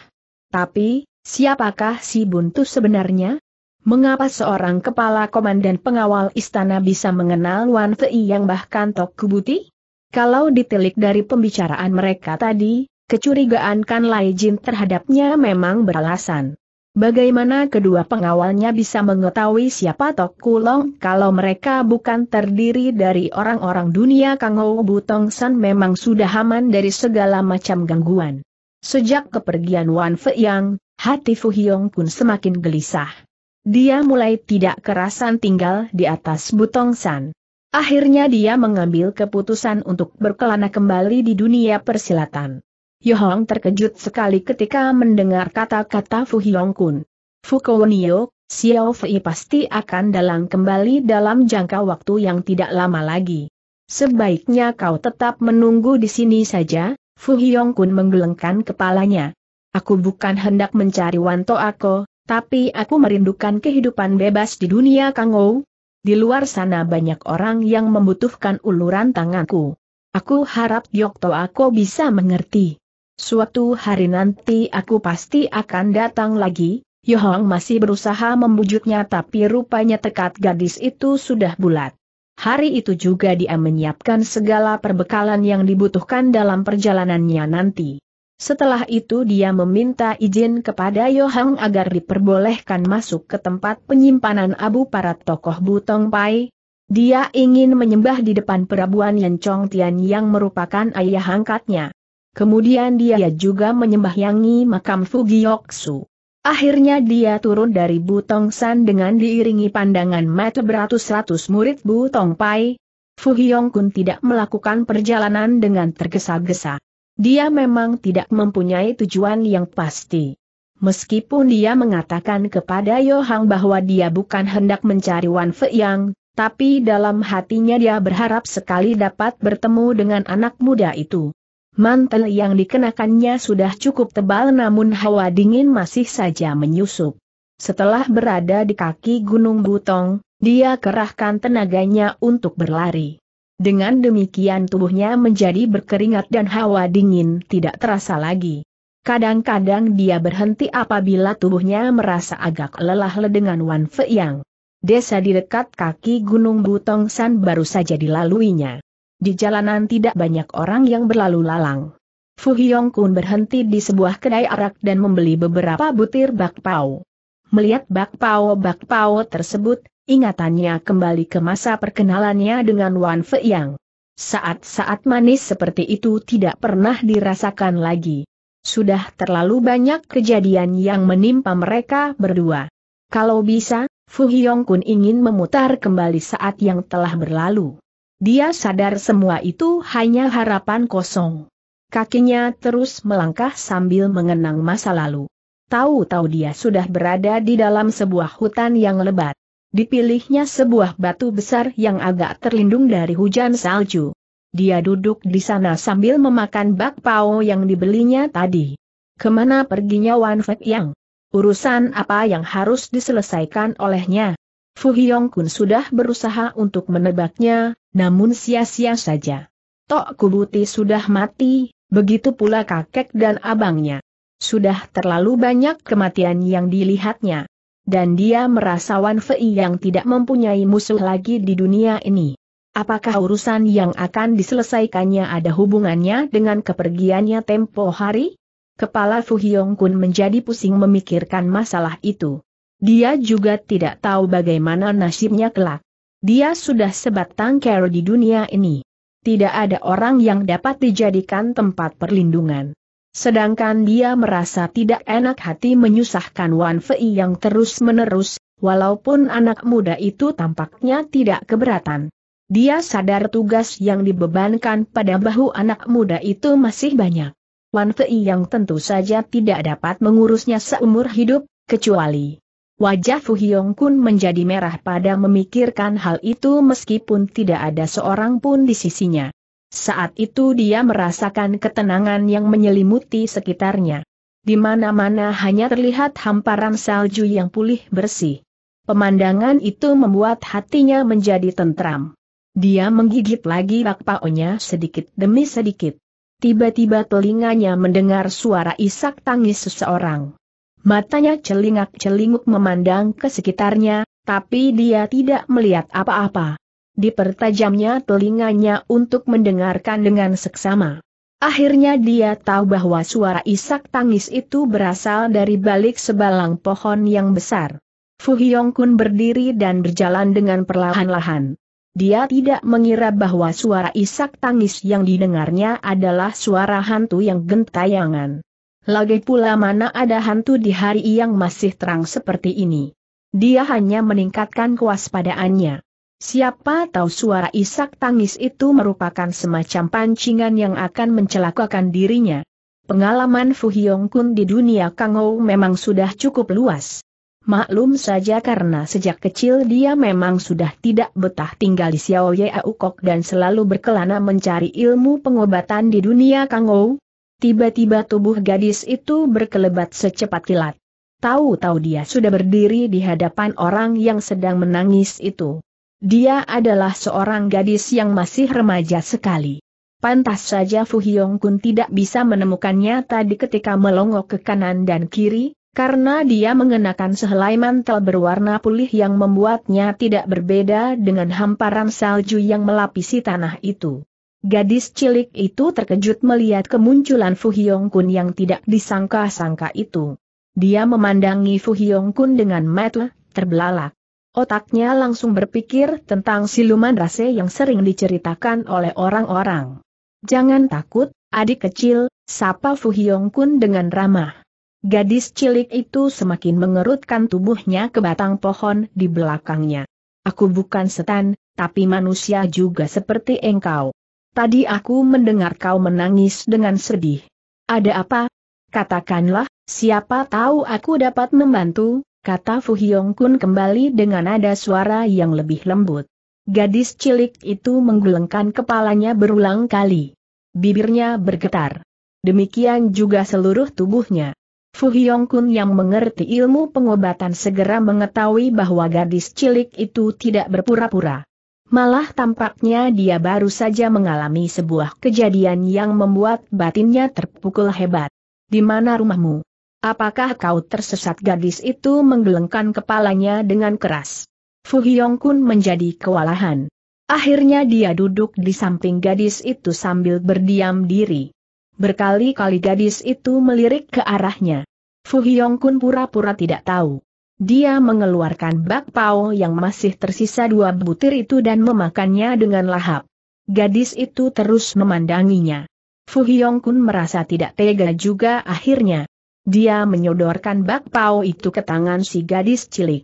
Tapi, siapakah si buntu sebenarnya? Mengapa seorang kepala komandan pengawal istana bisa mengenal Wan Fei yang bahkan Toku Buti? Kalau ditilik dari pembicaraan mereka tadi, kecurigaan Kan Lai Jin terhadapnya memang beralasan. Bagaimana kedua pengawalnya bisa mengetahui siapa Tok Kulong kalau mereka bukan terdiri dari orang-orang dunia Kang Ho Butong San memang sudah aman dari segala macam gangguan. Sejak kepergian Wan Feiyang, hati Fu Hyong pun semakin gelisah. Dia mulai tidak kerasan tinggal di atas Butong San. Akhirnya dia mengambil keputusan untuk berkelana kembali di dunia persilatan. Yohong terkejut sekali ketika mendengar kata-kata Fu Hyong Kun. Fu Kowenio, Xiao Fei pasti akan dalang kembali dalam jangka waktu yang tidak lama lagi. Sebaiknya kau tetap menunggu di sini saja, Fu Hyong Kun menggelengkan kepalanya. Aku bukan hendak mencari Wanto Ako, tapi aku merindukan kehidupan bebas di dunia Kangou, di luar sana banyak orang yang membutuhkan uluran tanganku. Aku harap Yokto aku bisa mengerti. Suatu hari nanti aku pasti akan datang lagi. Yohong masih berusaha membujuknya tapi rupanya tekad gadis itu sudah bulat. Hari itu juga dia menyiapkan segala perbekalan yang dibutuhkan dalam perjalanannya nanti. Setelah itu dia meminta izin kepada Yohang agar diperbolehkan masuk ke tempat penyimpanan abu para tokoh Butong Pai. Dia ingin menyembah di depan perabuan Yan Chong Tian yang merupakan ayah angkatnya. Kemudian dia juga menyembah Yangi makam Fugioksu. Akhirnya dia turun dari Butong San dengan diiringi pandangan mata beratus-ratus murid Butong Pai. Fuhyong Kun tidak melakukan perjalanan dengan tergesa-gesa. Dia memang tidak mempunyai tujuan yang pasti. Meskipun dia mengatakan kepada Yohang bahwa dia bukan hendak mencari Wan yang, tapi dalam hatinya dia berharap sekali dapat bertemu dengan anak muda itu. Mantel yang dikenakannya sudah cukup tebal namun hawa dingin masih saja menyusup. Setelah berada di kaki Gunung Butong, dia kerahkan tenaganya untuk berlari. Dengan demikian tubuhnya menjadi berkeringat dan hawa dingin tidak terasa lagi. Kadang-kadang dia berhenti apabila tubuhnya merasa agak lelah dengan Wan yang. Desa di dekat kaki Gunung Butong San baru saja dilaluinya. Di jalanan tidak banyak orang yang berlalu lalang. Fu Hyong Kun berhenti di sebuah kedai arak dan membeli beberapa butir bakpao. Melihat bakpao-bakpao tersebut, ingatannya kembali ke masa perkenalannya dengan Wan Fei Yang. Saat-saat manis seperti itu tidak pernah dirasakan lagi. Sudah terlalu banyak kejadian yang menimpa mereka berdua. Kalau bisa, Fu Hyong Kun ingin memutar kembali saat yang telah berlalu. Dia sadar semua itu hanya harapan kosong. Kakinya terus melangkah sambil mengenang masa lalu. Tahu-tahu dia sudah berada di dalam sebuah hutan yang lebat. Dipilihnya sebuah batu besar yang agak terlindung dari hujan salju. Dia duduk di sana sambil memakan bakpao yang dibelinya tadi. Kemana perginya Wan Fek Yang? Urusan apa yang harus diselesaikan olehnya? Fu Hyong Kun sudah berusaha untuk menebaknya, namun sia-sia saja. Tok Kubuti sudah mati, begitu pula kakek dan abangnya. Sudah terlalu banyak kematian yang dilihatnya dan dia merasa Wan Fei yang tidak mempunyai musuh lagi di dunia ini. Apakah urusan yang akan diselesaikannya ada hubungannya dengan kepergiannya tempo hari? Kepala Fu Hyong Kun menjadi pusing memikirkan masalah itu. Dia juga tidak tahu bagaimana nasibnya kelak. Dia sudah sebatang kero di dunia ini. Tidak ada orang yang dapat dijadikan tempat perlindungan. Sedangkan dia merasa tidak enak hati menyusahkan Wan Fei yang terus-menerus, walaupun anak muda itu tampaknya tidak keberatan. Dia sadar tugas yang dibebankan pada bahu anak muda itu masih banyak. Wan Fei yang tentu saja tidak dapat mengurusnya seumur hidup, kecuali wajah Fu Hyong Kun menjadi merah pada memikirkan hal itu meskipun tidak ada seorang pun di sisinya. Saat itu dia merasakan ketenangan yang menyelimuti sekitarnya. Di mana-mana hanya terlihat hamparan salju yang pulih bersih. Pemandangan itu membuat hatinya menjadi tentram. Dia menggigit lagi bakpaonya sedikit demi sedikit. Tiba-tiba telinganya mendengar suara isak tangis seseorang. Matanya celingak-celinguk memandang ke sekitarnya, tapi dia tidak melihat apa-apa dipertajamnya telinganya untuk mendengarkan dengan seksama. Akhirnya dia tahu bahwa suara isak tangis itu berasal dari balik sebalang pohon yang besar. Fu Hyong Kun berdiri dan berjalan dengan perlahan-lahan. Dia tidak mengira bahwa suara isak tangis yang didengarnya adalah suara hantu yang gentayangan. Lagi pula mana ada hantu di hari yang masih terang seperti ini. Dia hanya meningkatkan kewaspadaannya. Siapa tahu suara isak tangis itu merupakan semacam pancingan yang akan mencelakakan dirinya. Pengalaman Fu Hyong Kun di dunia Kangou memang sudah cukup luas. Maklum saja karena sejak kecil dia memang sudah tidak betah tinggal di Xiao Yau Kok dan selalu berkelana mencari ilmu pengobatan di dunia Kangou. Tiba-tiba tubuh gadis itu berkelebat secepat kilat. Tahu-tahu dia sudah berdiri di hadapan orang yang sedang menangis itu. Dia adalah seorang gadis yang masih remaja sekali. Pantas saja Fu Hyong Kun tidak bisa menemukannya tadi ketika melongok ke kanan dan kiri, karena dia mengenakan sehelai mantel berwarna pulih yang membuatnya tidak berbeda dengan hamparan salju yang melapisi tanah itu. Gadis cilik itu terkejut melihat kemunculan Fu Hyong Kun yang tidak disangka-sangka itu. Dia memandangi Fu Hyong Kun dengan mata terbelalak. Otaknya langsung berpikir tentang siluman rase yang sering diceritakan oleh orang-orang. Jangan takut, adik kecil, sapa Fu Hyong Kun dengan ramah. Gadis cilik itu semakin mengerutkan tubuhnya ke batang pohon di belakangnya. Aku bukan setan, tapi manusia juga seperti engkau. Tadi aku mendengar kau menangis dengan sedih. Ada apa? Katakanlah, siapa tahu aku dapat membantu? kata Fu Hyong Kun kembali dengan nada suara yang lebih lembut. Gadis cilik itu menggelengkan kepalanya berulang kali. Bibirnya bergetar. Demikian juga seluruh tubuhnya. Fu Hyong Kun yang mengerti ilmu pengobatan segera mengetahui bahwa gadis cilik itu tidak berpura-pura. Malah tampaknya dia baru saja mengalami sebuah kejadian yang membuat batinnya terpukul hebat. Di mana rumahmu? Apakah kau tersesat gadis itu menggelengkan kepalanya dengan keras? Fu Hyongkun menjadi kewalahan. Akhirnya dia duduk di samping gadis itu sambil berdiam diri. Berkali-kali gadis itu melirik ke arahnya. Fu Hyongkun pura-pura tidak tahu. Dia mengeluarkan bakpao yang masih tersisa dua butir itu dan memakannya dengan lahap. Gadis itu terus memandanginya. Fu Hyongkun merasa tidak tega juga akhirnya. Dia menyodorkan bakpao itu ke tangan si gadis cilik.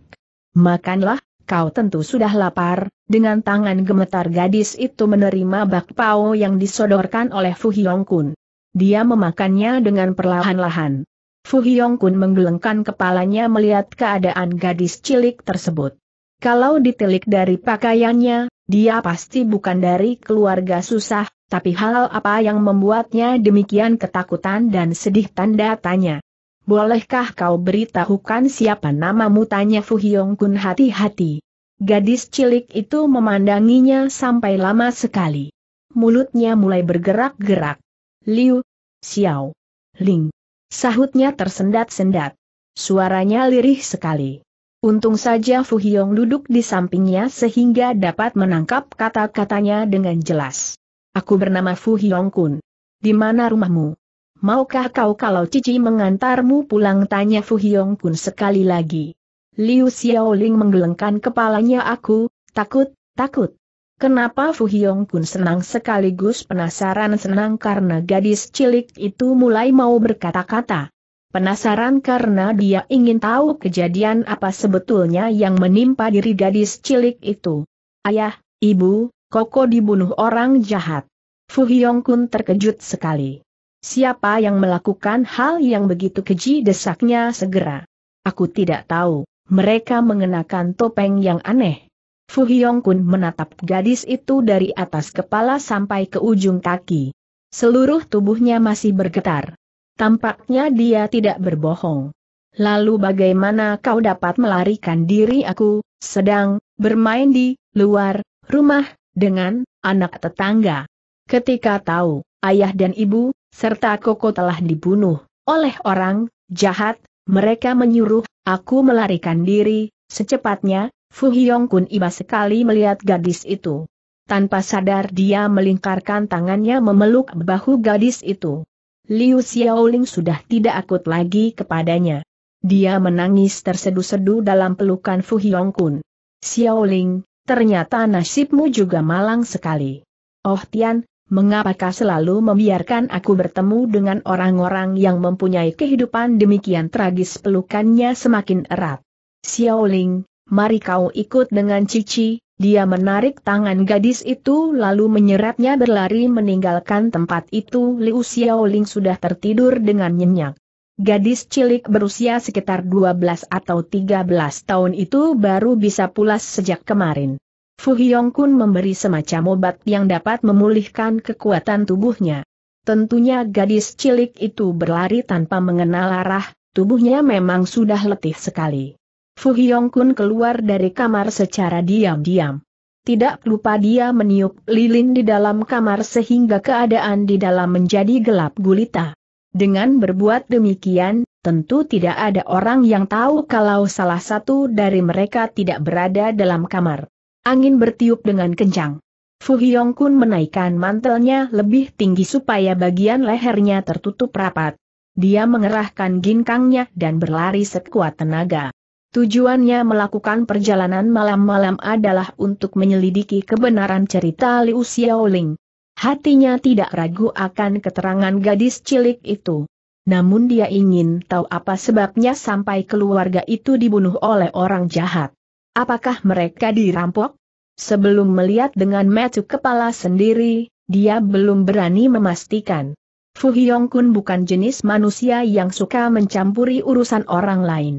Makanlah, kau tentu sudah lapar, dengan tangan gemetar gadis itu menerima bakpao yang disodorkan oleh Fu Hyong Kun. Dia memakannya dengan perlahan-lahan. Fu Hyong Kun menggelengkan kepalanya melihat keadaan gadis cilik tersebut. Kalau ditilik dari pakaiannya, dia pasti bukan dari keluarga susah, tapi hal apa yang membuatnya demikian ketakutan dan sedih tanda tanya. Bolehkah kau beritahukan siapa namamu? Tanya Fu Fuhyong Kun hati-hati. Gadis cilik itu memandanginya sampai lama sekali. Mulutnya mulai bergerak-gerak. Liu, Xiao, Ling. Sahutnya tersendat-sendat. Suaranya lirih sekali. Untung saja Fu Fuhyong duduk di sampingnya sehingga dapat menangkap kata-katanya dengan jelas. Aku bernama Fu Hyong Kun. Di mana rumahmu? maukah kau kalau Cici mengantarmu pulang tanya Fu Hyong Kun sekali lagi. Liu Xiaoling menggelengkan kepalanya aku, takut, takut. Kenapa Fu Hyong Kun senang sekaligus penasaran senang karena gadis cilik itu mulai mau berkata-kata. Penasaran karena dia ingin tahu kejadian apa sebetulnya yang menimpa diri gadis cilik itu. Ayah, ibu, Koko dibunuh orang jahat. Fu Hyong Kun terkejut sekali. Siapa yang melakukan hal yang begitu keji desaknya segera. Aku tidak tahu, mereka mengenakan topeng yang aneh. Fu Hyong Kun menatap gadis itu dari atas kepala sampai ke ujung kaki. Seluruh tubuhnya masih bergetar. Tampaknya dia tidak berbohong. Lalu bagaimana kau dapat melarikan diri aku, sedang, bermain di, luar, rumah, dengan, anak tetangga? Ketika tahu, ayah dan ibu, serta Koko telah dibunuh oleh orang jahat, mereka menyuruh aku melarikan diri, secepatnya, Fu Hyong Kun iba sekali melihat gadis itu. Tanpa sadar dia melingkarkan tangannya memeluk bahu gadis itu. Liu Xiaoling sudah tidak akut lagi kepadanya. Dia menangis tersedu-sedu dalam pelukan Fu Hyong Kun. Xiaoling, ternyata nasibmu juga malang sekali. Oh Tian, mengapakah selalu membiarkan aku bertemu dengan orang-orang yang mempunyai kehidupan demikian tragis pelukannya semakin erat. Xiaoling, mari kau ikut dengan Cici, dia menarik tangan gadis itu lalu menyeretnya berlari meninggalkan tempat itu Liu Xiaoling sudah tertidur dengan nyenyak. Gadis cilik berusia sekitar 12 atau 13 tahun itu baru bisa pulas sejak kemarin. Fu Hiong Kun memberi semacam obat yang dapat memulihkan kekuatan tubuhnya. Tentunya gadis cilik itu berlari tanpa mengenal arah, tubuhnya memang sudah letih sekali. Fu Hiong Kun keluar dari kamar secara diam-diam. Tidak lupa dia meniup lilin di dalam kamar sehingga keadaan di dalam menjadi gelap gulita. Dengan berbuat demikian, tentu tidak ada orang yang tahu kalau salah satu dari mereka tidak berada dalam kamar. Angin bertiup dengan kencang. Fu Hyong Kun menaikkan mantelnya lebih tinggi supaya bagian lehernya tertutup rapat. Dia mengerahkan ginkangnya dan berlari sekuat tenaga. Tujuannya melakukan perjalanan malam-malam adalah untuk menyelidiki kebenaran cerita Liu Xiaoling. Hatinya tidak ragu akan keterangan gadis cilik itu. Namun dia ingin tahu apa sebabnya sampai keluarga itu dibunuh oleh orang jahat. Apakah mereka dirampok? Sebelum melihat dengan metu kepala sendiri, dia belum berani memastikan. Fu Kun bukan jenis manusia yang suka mencampuri urusan orang lain.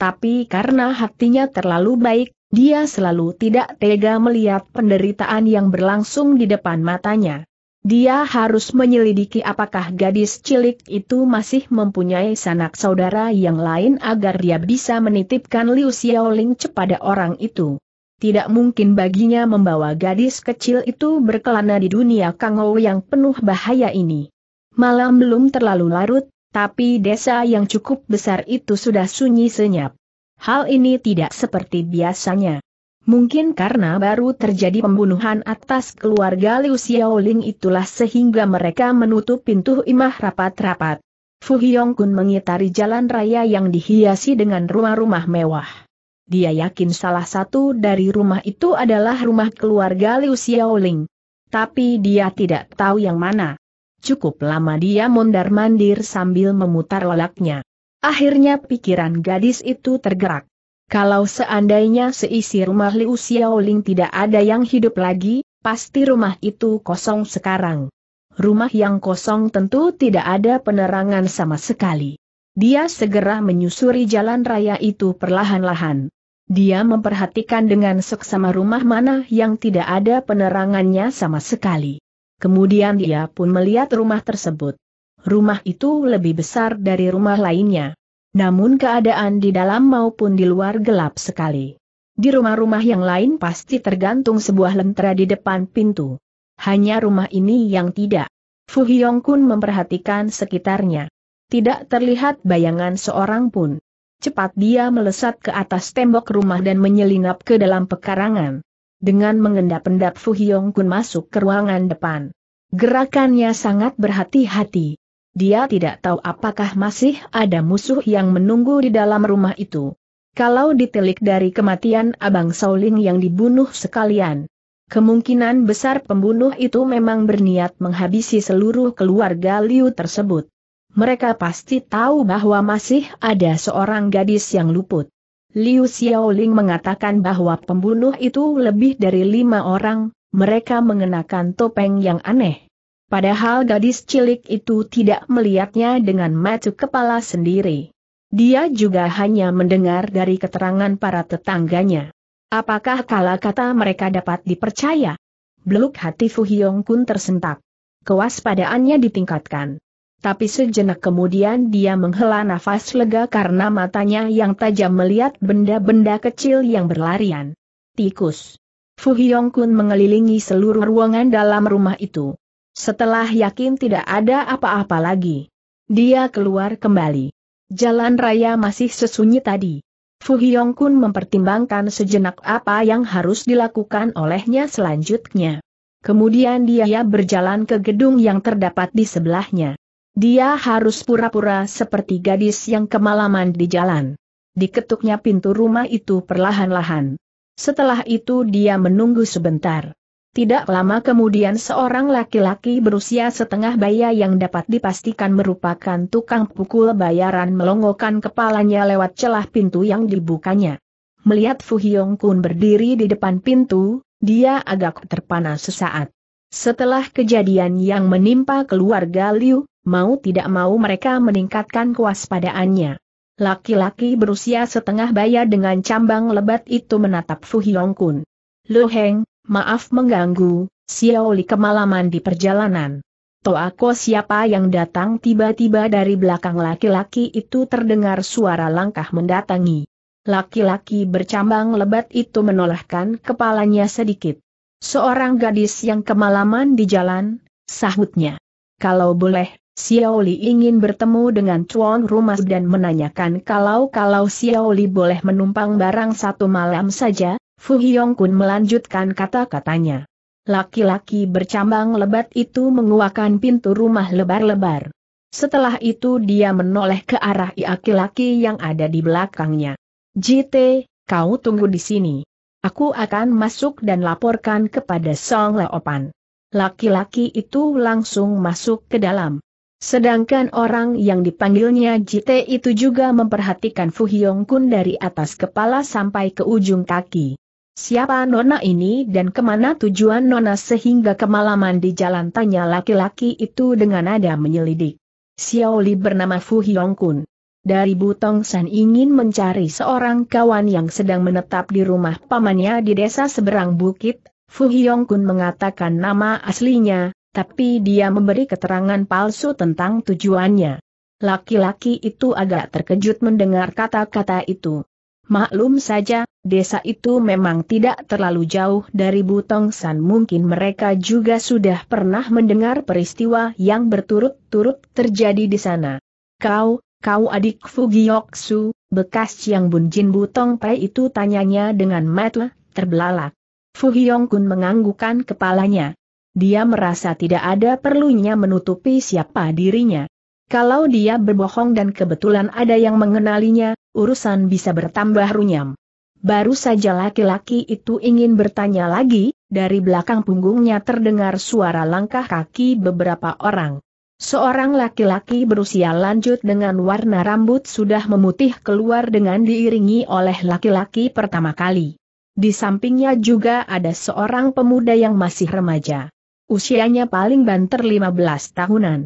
Tapi karena hatinya terlalu baik, dia selalu tidak tega melihat penderitaan yang berlangsung di depan matanya. Dia harus menyelidiki apakah gadis cilik itu masih mempunyai sanak saudara yang lain agar dia bisa menitipkan Liu Xiaoling kepada orang itu. Tidak mungkin baginya membawa gadis kecil itu berkelana di dunia Kangou yang penuh bahaya ini. Malam belum terlalu larut, tapi desa yang cukup besar itu sudah sunyi senyap. Hal ini tidak seperti biasanya. Mungkin karena baru terjadi pembunuhan atas keluarga Liu Xiaoling itulah sehingga mereka menutup pintu imah rapat-rapat. Fu Hyongkun mengitari jalan raya yang dihiasi dengan rumah-rumah mewah. Dia yakin salah satu dari rumah itu adalah rumah keluarga Liu Xiaoling. Tapi dia tidak tahu yang mana. Cukup lama dia mondar-mandir sambil memutar lelaknya. Akhirnya pikiran gadis itu tergerak. Kalau seandainya seisi rumah Liu Xiaoling tidak ada yang hidup lagi, pasti rumah itu kosong sekarang. Rumah yang kosong tentu tidak ada penerangan sama sekali. Dia segera menyusuri jalan raya itu perlahan-lahan. Dia memperhatikan dengan seksama rumah mana yang tidak ada penerangannya sama sekali. Kemudian dia pun melihat rumah tersebut. Rumah itu lebih besar dari rumah lainnya. Namun keadaan di dalam maupun di luar gelap sekali. Di rumah-rumah yang lain pasti tergantung sebuah lentera di depan pintu. Hanya rumah ini yang tidak. Fu Hyong Kun memperhatikan sekitarnya. Tidak terlihat bayangan seorang pun. Cepat dia melesat ke atas tembok rumah dan menyelinap ke dalam pekarangan. Dengan mengendap-endap Fu Hyong Kun masuk ke ruangan depan. Gerakannya sangat berhati-hati. Dia tidak tahu apakah masih ada musuh yang menunggu di dalam rumah itu. Kalau ditelik dari kematian Abang Sauling yang dibunuh sekalian, kemungkinan besar pembunuh itu memang berniat menghabisi seluruh keluarga Liu tersebut. Mereka pasti tahu bahwa masih ada seorang gadis yang luput. Liu Xiaoling mengatakan bahwa pembunuh itu lebih dari lima orang, mereka mengenakan topeng yang aneh. Padahal gadis cilik itu tidak melihatnya dengan mata kepala sendiri. Dia juga hanya mendengar dari keterangan para tetangganya. Apakah kala kata mereka dapat dipercaya? Beluk hati Fu Fuhyong Kun tersentak. Kewaspadaannya ditingkatkan. Tapi sejenak kemudian dia menghela nafas lega karena matanya yang tajam melihat benda-benda kecil yang berlarian. Tikus. Fu Fuhyong Kun mengelilingi seluruh ruangan dalam rumah itu. Setelah yakin tidak ada apa-apa lagi, dia keluar kembali. Jalan raya masih sesunyi tadi. Fu Hyong Kun mempertimbangkan sejenak apa yang harus dilakukan olehnya selanjutnya. Kemudian dia berjalan ke gedung yang terdapat di sebelahnya. Dia harus pura-pura seperti gadis yang kemalaman di jalan. Diketuknya pintu rumah itu perlahan-lahan. Setelah itu dia menunggu sebentar. Tidak lama kemudian seorang laki-laki berusia setengah baya yang dapat dipastikan merupakan tukang pukul bayaran melongokkan kepalanya lewat celah pintu yang dibukanya. Melihat Fu Hyong Kun berdiri di depan pintu, dia agak terpana sesaat. Setelah kejadian yang menimpa keluarga Liu, mau tidak mau mereka meningkatkan kewaspadaannya. Laki-laki berusia setengah baya dengan cambang lebat itu menatap Fu Hyong Kun. Lu Heng, maaf mengganggu, Xiaoli kemalaman di perjalanan. Toako siapa yang datang tiba-tiba dari belakang laki-laki itu terdengar suara langkah mendatangi. Laki-laki bercambang lebat itu menolehkan kepalanya sedikit. Seorang gadis yang kemalaman di jalan, sahutnya. Kalau boleh, Xiaoli ingin bertemu dengan tuan rumah dan menanyakan kalau-kalau Xiaoli boleh menumpang barang satu malam saja, Fu Hiong Kun melanjutkan kata-katanya. Laki-laki bercambang lebat itu menguakan pintu rumah lebar-lebar. Setelah itu dia menoleh ke arah laki-laki yang ada di belakangnya. JT, kau tunggu di sini. Aku akan masuk dan laporkan kepada Song Leopan. Laki-laki itu langsung masuk ke dalam. Sedangkan orang yang dipanggilnya Jite itu juga memperhatikan Fu Hyong Kun dari atas kepala sampai ke ujung kaki. Siapa Nona ini dan kemana tujuan Nona sehingga kemalaman di jalan tanya laki-laki itu dengan nada menyelidik. Xiao Li bernama Fu Kun. Dari Butong San ingin mencari seorang kawan yang sedang menetap di rumah pamannya di desa seberang bukit, Fu Kun mengatakan nama aslinya, tapi dia memberi keterangan palsu tentang tujuannya. Laki-laki itu agak terkejut mendengar kata-kata itu. Maklum saja, desa itu memang tidak terlalu jauh dari Butongsan mungkin mereka juga sudah pernah mendengar peristiwa yang berturut-turut terjadi di sana. Kau, kau adik Fugioksu, bekas yang Bunjin Butong Pai itu tanyanya dengan mata terbelalak. Fugiongkun menganggukkan kepalanya. Dia merasa tidak ada perlunya menutupi siapa dirinya. Kalau dia berbohong dan kebetulan ada yang mengenalinya, urusan bisa bertambah runyam. Baru saja laki-laki itu ingin bertanya lagi, dari belakang punggungnya terdengar suara langkah kaki beberapa orang. Seorang laki-laki berusia lanjut dengan warna rambut sudah memutih keluar dengan diiringi oleh laki-laki pertama kali. Di sampingnya juga ada seorang pemuda yang masih remaja. Usianya paling banter 15 tahunan.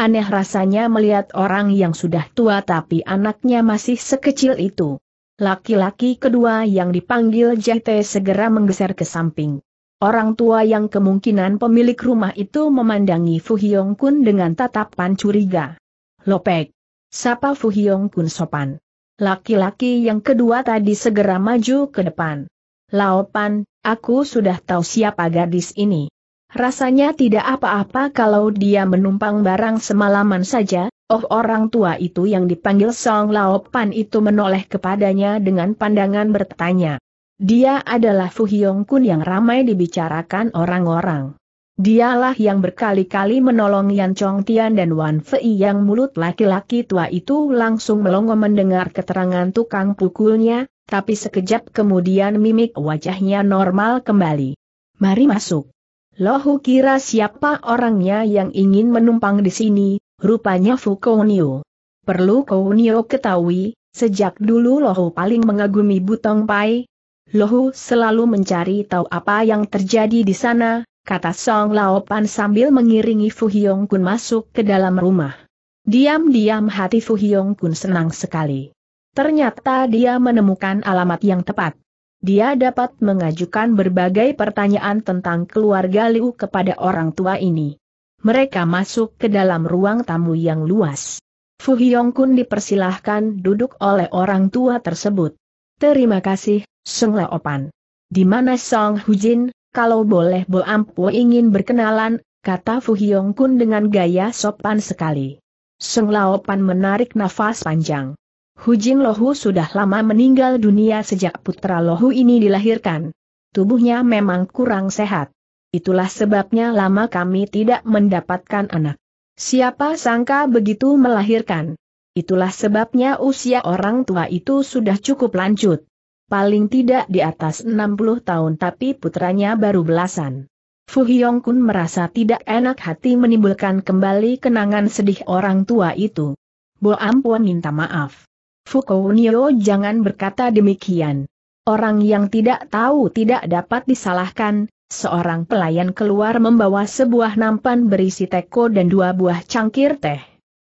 Aneh rasanya melihat orang yang sudah tua tapi anaknya masih sekecil itu. Laki-laki kedua yang dipanggil JT segera menggeser ke samping. Orang tua yang kemungkinan pemilik rumah itu memandangi Fu Hyong Kun dengan tatapan curiga. Lopek. Sapa Fu Hyong Kun sopan. Laki-laki yang kedua tadi segera maju ke depan. Laopan, aku sudah tahu siapa gadis ini. Rasanya tidak apa-apa kalau dia menumpang barang semalaman saja, oh orang tua itu yang dipanggil Song Laopan itu menoleh kepadanya dengan pandangan bertanya. Dia adalah Fu Hyong Kun yang ramai dibicarakan orang-orang. Dialah yang berkali-kali menolong Yan Chong Tian dan Wan Fei yang mulut laki-laki tua itu langsung melongo mendengar keterangan tukang pukulnya, tapi sekejap kemudian mimik wajahnya normal kembali. Mari masuk. Lohu kira siapa orangnya yang ingin menumpang di sini, rupanya Fu Fukonio. Perlu Kounio ketahui, sejak dulu Lohu paling mengagumi Butong Pai. Lohu selalu mencari tahu apa yang terjadi di sana, kata Song Laopan sambil mengiringi Fuhyong Kun masuk ke dalam rumah. Diam-diam hati Fuhyong Kun senang sekali. Ternyata dia menemukan alamat yang tepat dia dapat mengajukan berbagai pertanyaan tentang keluarga Liu kepada orang tua ini. Mereka masuk ke dalam ruang tamu yang luas. Fu Hyongkun dipersilahkan duduk oleh orang tua tersebut. Terima kasih, Seng Laopan. Di mana Song Hujin, kalau boleh Bo po ingin berkenalan, kata Fu Hyongkun dengan gaya sopan sekali. Seng Laopan menarik nafas panjang. Hujin Lohu sudah lama meninggal dunia sejak putra Lohu ini dilahirkan. Tubuhnya memang kurang sehat. Itulah sebabnya lama kami tidak mendapatkan anak. Siapa sangka begitu melahirkan. Itulah sebabnya usia orang tua itu sudah cukup lanjut. Paling tidak di atas 60 tahun tapi putranya baru belasan. Fu Hyong Kun merasa tidak enak hati menimbulkan kembali kenangan sedih orang tua itu. Bo Ampua minta maaf. Fukounio jangan berkata demikian. Orang yang tidak tahu tidak dapat disalahkan, seorang pelayan keluar membawa sebuah nampan berisi teko dan dua buah cangkir teh.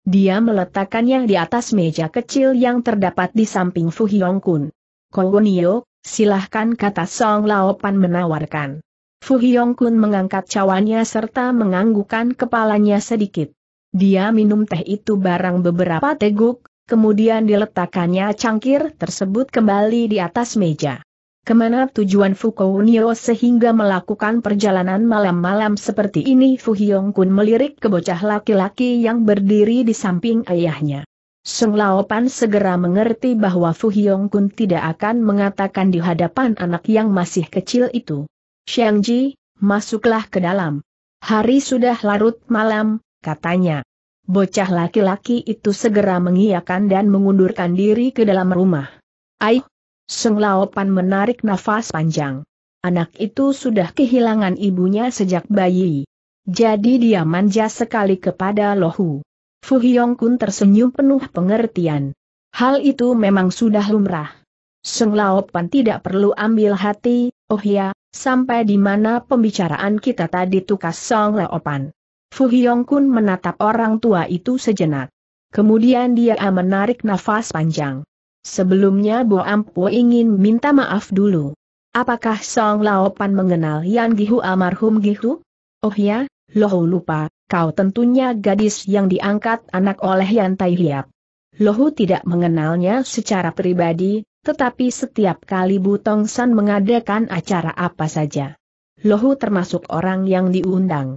Dia meletakkannya di atas meja kecil yang terdapat di samping Fu Hyong Kun. Kounio, silahkan kata Song Laopan menawarkan. Fu Hyong Kun mengangkat cawannya serta menganggukkan kepalanya sedikit. Dia minum teh itu barang beberapa teguk, kemudian diletakkannya cangkir tersebut kembali di atas meja. Kemana tujuan Fukounio sehingga melakukan perjalanan malam-malam seperti ini Fuhyong Kun melirik ke bocah laki-laki yang berdiri di samping ayahnya. Sung Laopan segera mengerti bahwa Fuhyong Kun tidak akan mengatakan di hadapan anak yang masih kecil itu. Xiangji, masuklah ke dalam. Hari sudah larut malam, katanya. Bocah laki-laki itu segera mengiyakan dan mengundurkan diri ke dalam rumah. Aih! Seng Laopan menarik nafas panjang. Anak itu sudah kehilangan ibunya sejak bayi. Jadi dia manja sekali kepada Lohu. Fu Hyong Kun tersenyum penuh pengertian. Hal itu memang sudah lumrah. Seng Laopan tidak perlu ambil hati, oh ya, sampai di mana pembicaraan kita tadi tukas Song Laopan. Fu Hyong Kun menatap orang tua itu sejenak. Kemudian dia menarik nafas panjang. Sebelumnya Bo Ampo ingin minta maaf dulu. Apakah Song Laopan mengenal Yan Gihu almarhum Gihu? Oh ya, Lohu lupa, kau tentunya gadis yang diangkat anak oleh Yan Tai Hiap. Lohu tidak mengenalnya secara pribadi, tetapi setiap kali Butong San mengadakan acara apa saja. Lohu termasuk orang yang diundang.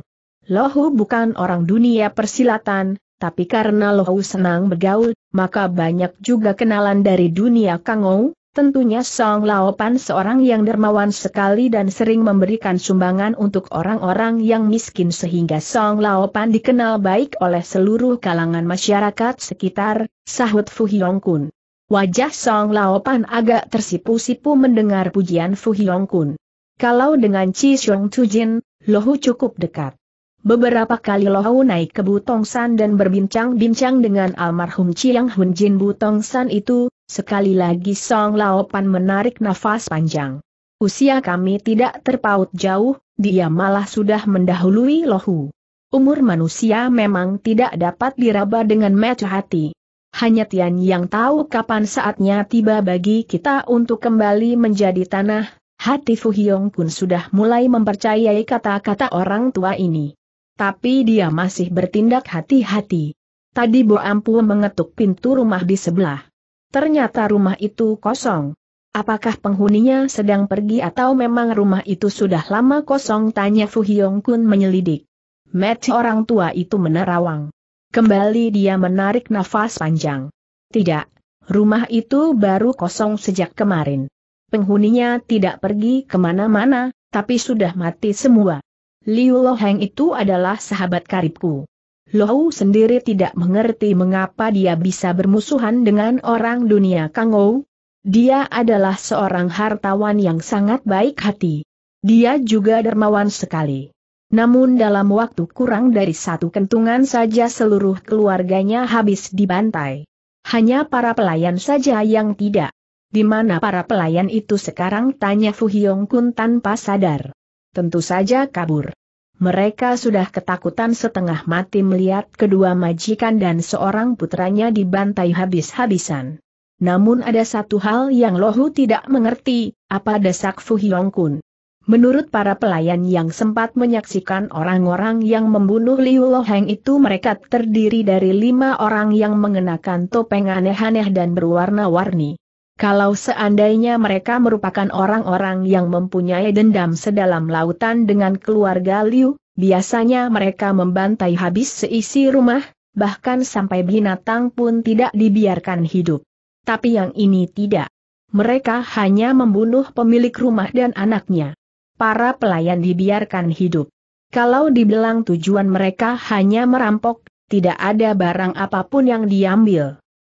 Lohu bukan orang dunia persilatan, tapi karena Lohu senang bergaul, maka banyak juga kenalan dari dunia Kangou, Tentunya Song Laopan seorang yang dermawan sekali dan sering memberikan sumbangan untuk orang-orang yang miskin sehingga Song Laopan dikenal baik oleh seluruh kalangan masyarakat sekitar, sahut Fu Hyong Kun. Wajah Song Laopan agak tersipu-sipu mendengar pujian Fu Hyong Kun. Kalau dengan Chi Xiong Tujin, Lohu cukup dekat. Beberapa kali Lohau naik ke Butong San dan berbincang-bincang dengan almarhum Chiang Hun Jin San itu, sekali lagi Song Laopan menarik nafas panjang. Usia kami tidak terpaut jauh, dia malah sudah mendahului Lohu. Umur manusia memang tidak dapat diraba dengan mata hati. Hanya Tian yang tahu kapan saatnya tiba bagi kita untuk kembali menjadi tanah, hati Fuhiong pun sudah mulai mempercayai kata-kata orang tua ini tapi dia masih bertindak hati-hati. Tadi Bo Ampu mengetuk pintu rumah di sebelah. Ternyata rumah itu kosong. Apakah penghuninya sedang pergi atau memang rumah itu sudah lama kosong tanya Fu Hyong Kun menyelidik. Met orang tua itu menerawang. Kembali dia menarik nafas panjang. Tidak, rumah itu baru kosong sejak kemarin. Penghuninya tidak pergi kemana-mana, tapi sudah mati semua. Liu Loheng itu adalah sahabat karibku. Lou sendiri tidak mengerti mengapa dia bisa bermusuhan dengan orang dunia Kangou. Dia adalah seorang hartawan yang sangat baik hati. Dia juga dermawan sekali. Namun dalam waktu kurang dari satu kentungan saja seluruh keluarganya habis dibantai. Hanya para pelayan saja yang tidak. Di mana para pelayan itu sekarang tanya Fu Hyong Kun tanpa sadar. Tentu saja kabur. Mereka sudah ketakutan setengah mati melihat kedua majikan dan seorang putranya dibantai habis-habisan. Namun ada satu hal yang Lohu tidak mengerti, apa desak Fu Hyong Kun. Menurut para pelayan yang sempat menyaksikan orang-orang yang membunuh Liu Loheng itu mereka terdiri dari lima orang yang mengenakan topeng aneh-aneh dan berwarna-warni. Kalau seandainya mereka merupakan orang-orang yang mempunyai dendam sedalam lautan dengan keluarga Liu, biasanya mereka membantai habis seisi rumah, bahkan sampai binatang pun tidak dibiarkan hidup. Tapi yang ini tidak. Mereka hanya membunuh pemilik rumah dan anaknya. Para pelayan dibiarkan hidup. Kalau dibilang tujuan mereka hanya merampok, tidak ada barang apapun yang diambil.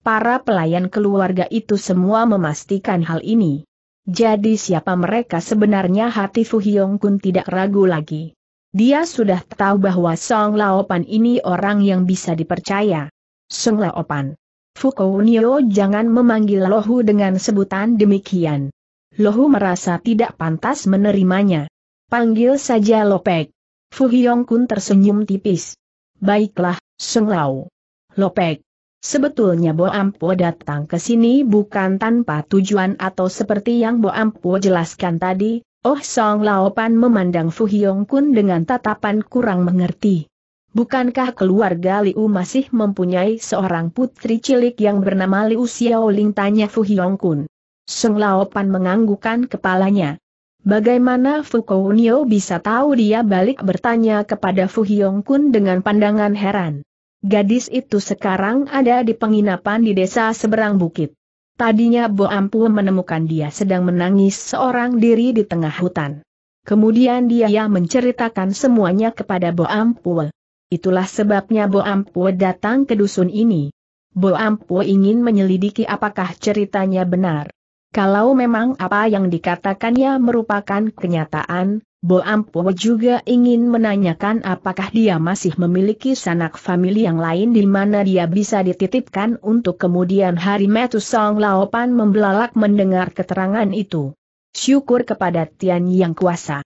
Para pelayan keluarga itu semua memastikan hal ini. Jadi siapa mereka sebenarnya hati Fu Hyong Kun tidak ragu lagi. Dia sudah tahu bahwa Song Laopan ini orang yang bisa dipercaya. Song Laopan. Fu Kounio jangan memanggil Lohu dengan sebutan demikian. Lohu merasa tidak pantas menerimanya. Panggil saja Lopek. Fu Hyong Kun tersenyum tipis. Baiklah, Song Lao. Lopek. Sebetulnya Bo Ampo datang ke sini bukan tanpa tujuan atau seperti yang Bo Ampo jelaskan tadi, Oh Song Laopan memandang Fu Hyong Kun dengan tatapan kurang mengerti. Bukankah keluarga Liu masih mempunyai seorang putri cilik yang bernama Liu Xiaoling tanya Fu Hyong Kun. Song Laopan menganggukan kepalanya. Bagaimana Fu Kounio bisa tahu dia balik bertanya kepada Fu Hyong Kun dengan pandangan heran. Gadis itu sekarang ada di penginapan di desa seberang bukit. Tadinya Bo Ampu menemukan dia sedang menangis seorang diri di tengah hutan. Kemudian dia menceritakan semuanya kepada Bo Ampu. Itulah sebabnya Bo Ampu datang ke dusun ini. Bo Ampu ingin menyelidiki apakah ceritanya benar. Kalau memang apa yang dikatakannya merupakan kenyataan, Bo Ampo juga ingin menanyakan apakah dia masih memiliki sanak famili yang lain di mana dia bisa dititipkan untuk kemudian hari Metu Song Laopan membelalak mendengar keterangan itu. Syukur kepada Tian Yang Kuasa.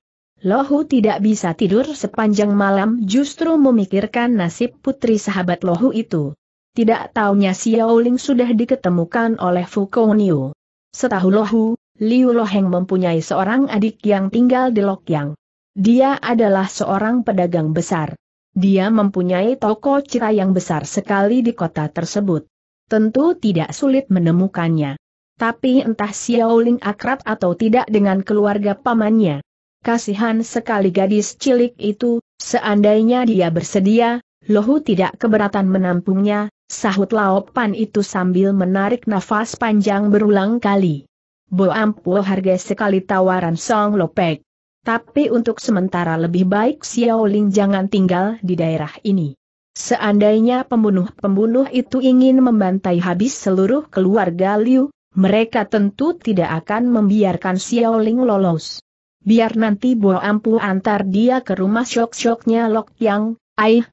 Lohu tidak bisa tidur sepanjang malam justru memikirkan nasib putri sahabat Lohu itu. Tidak taunya Xiaoling sudah diketemukan oleh Fu Niu. Setahu Lohu, Liu Loheng mempunyai seorang adik yang tinggal di Lokyang. Dia adalah seorang pedagang besar. Dia mempunyai toko cira yang besar sekali di kota tersebut. Tentu tidak sulit menemukannya. Tapi entah Xiao Ling akrab atau tidak dengan keluarga pamannya. Kasihan sekali gadis cilik itu, seandainya dia bersedia, Lohu tidak keberatan menampungnya, sahut Lao Pan itu sambil menarik nafas panjang berulang kali. Boampuo harga sekali tawaran Song Lopek. Tapi untuk sementara lebih baik Xiao Ling jangan tinggal di daerah ini. Seandainya pembunuh-pembunuh itu ingin membantai habis seluruh keluarga Liu, mereka tentu tidak akan membiarkan Xiao Ling lolos. Biar nanti Bo Ampu antar dia ke rumah syok-syoknya Lok Yang, aih.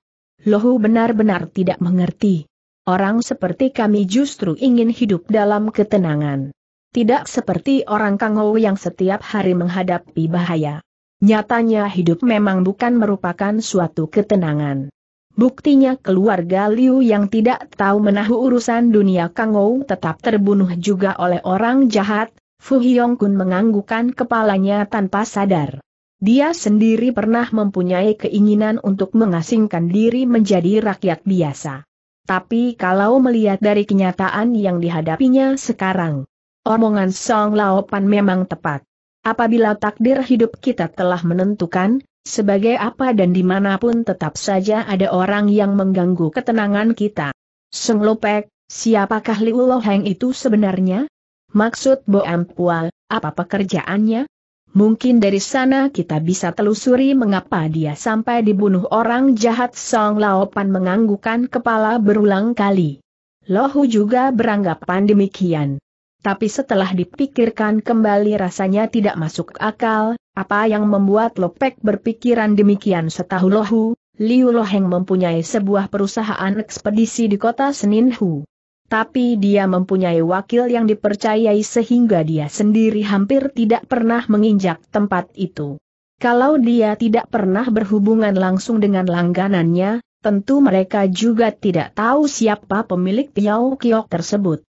Lohu benar-benar tidak mengerti. Orang seperti kami justru ingin hidup dalam ketenangan. Tidak seperti orang Kangou yang setiap hari menghadapi bahaya. Nyatanya hidup memang bukan merupakan suatu ketenangan. Buktinya keluarga Liu yang tidak tahu menahu urusan dunia Kangou tetap terbunuh juga oleh orang jahat, Fu Hyongkun menganggukkan kepalanya tanpa sadar. Dia sendiri pernah mempunyai keinginan untuk mengasingkan diri menjadi rakyat biasa. Tapi kalau melihat dari kenyataan yang dihadapinya sekarang, Omongan Song Lao Pan memang tepat. Apabila takdir hidup kita telah menentukan, sebagai apa dan dimanapun tetap saja ada orang yang mengganggu ketenangan kita. Seng Lopek, siapakah Liu Loheng itu sebenarnya? Maksud Bo Ampual, apa pekerjaannya? Mungkin dari sana kita bisa telusuri mengapa dia sampai dibunuh orang jahat Song Lao Pan. menganggukan kepala berulang kali. Lohu juga beranggapan demikian tapi setelah dipikirkan kembali rasanya tidak masuk akal, apa yang membuat Lopek berpikiran demikian setahu Lohu, Liu Loheng mempunyai sebuah perusahaan ekspedisi di kota Seninhu. Tapi dia mempunyai wakil yang dipercayai sehingga dia sendiri hampir tidak pernah menginjak tempat itu. Kalau dia tidak pernah berhubungan langsung dengan langganannya, tentu mereka juga tidak tahu siapa pemilik Piau Kiok tersebut.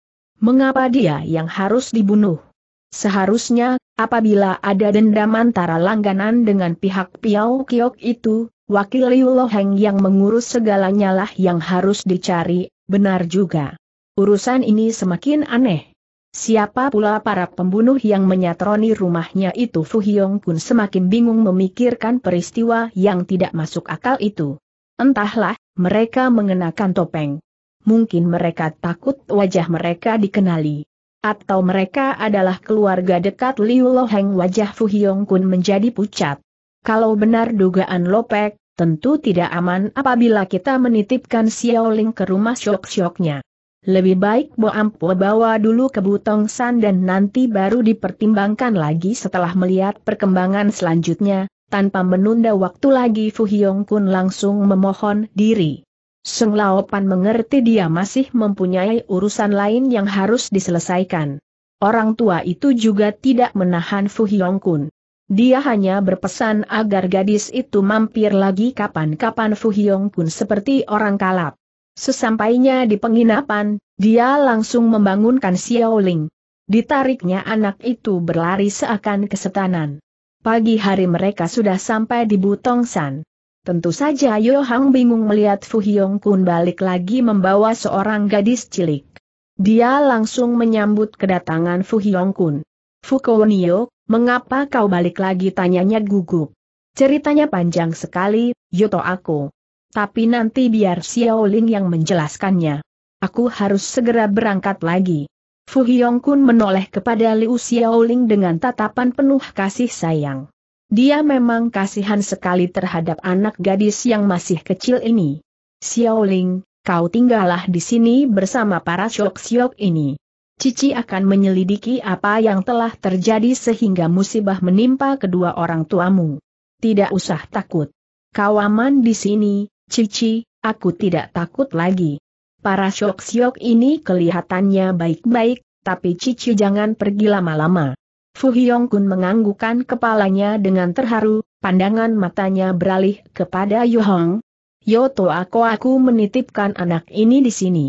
Mengapa dia yang harus dibunuh? Seharusnya, apabila ada dendam antara langganan dengan pihak Piao Kiok itu, wakil Liu Loheng yang mengurus segalanya lah yang harus dicari, benar juga. Urusan ini semakin aneh. Siapa pula para pembunuh yang menyatroni rumahnya itu Fu Hyong pun semakin bingung memikirkan peristiwa yang tidak masuk akal itu. Entahlah, mereka mengenakan topeng mungkin mereka takut wajah mereka dikenali. Atau mereka adalah keluarga dekat Liu Loheng wajah Fu Hyong Kun menjadi pucat. Kalau benar dugaan Lopek, tentu tidak aman apabila kita menitipkan Xiao Ling ke rumah syok-syoknya. Lebih baik Bo Ampo bawa dulu ke Butong San dan nanti baru dipertimbangkan lagi setelah melihat perkembangan selanjutnya, tanpa menunda waktu lagi Fu Hyong Kun langsung memohon diri. Seng Laopan mengerti dia masih mempunyai urusan lain yang harus diselesaikan. Orang tua itu juga tidak menahan Fu Hyong Kun. Dia hanya berpesan agar gadis itu mampir lagi kapan-kapan Fu Hyong Kun seperti orang kalap. Sesampainya di penginapan, dia langsung membangunkan Xiao Ling. Ditariknya anak itu berlari seakan kesetanan. Pagi hari mereka sudah sampai di Butongsan. Tentu saja Yo Hang bingung melihat Fu Hyong Kun balik lagi membawa seorang gadis cilik. Dia langsung menyambut kedatangan Fu Hyong Kun. Fu Kowenio, mengapa kau balik lagi tanyanya gugup. Ceritanya panjang sekali, Yoto aku. Tapi nanti biar Xiao Ling yang menjelaskannya. Aku harus segera berangkat lagi. Fu Hyong Kun menoleh kepada Liu Xiaoling dengan tatapan penuh kasih sayang. Dia memang kasihan sekali terhadap anak gadis yang masih kecil ini. Xiaoling, kau tinggallah di sini bersama para syok-syok ini. Cici akan menyelidiki apa yang telah terjadi sehingga musibah menimpa kedua orang tuamu. Tidak usah takut. Kau aman di sini, Cici, aku tidak takut lagi. Para syok-syok ini kelihatannya baik-baik, tapi Cici jangan pergi lama-lama. Fu Hiong Kun menganggukkan kepalanya dengan terharu, pandangan matanya beralih kepada Yu Hong. Yoto aku aku menitipkan anak ini di sini.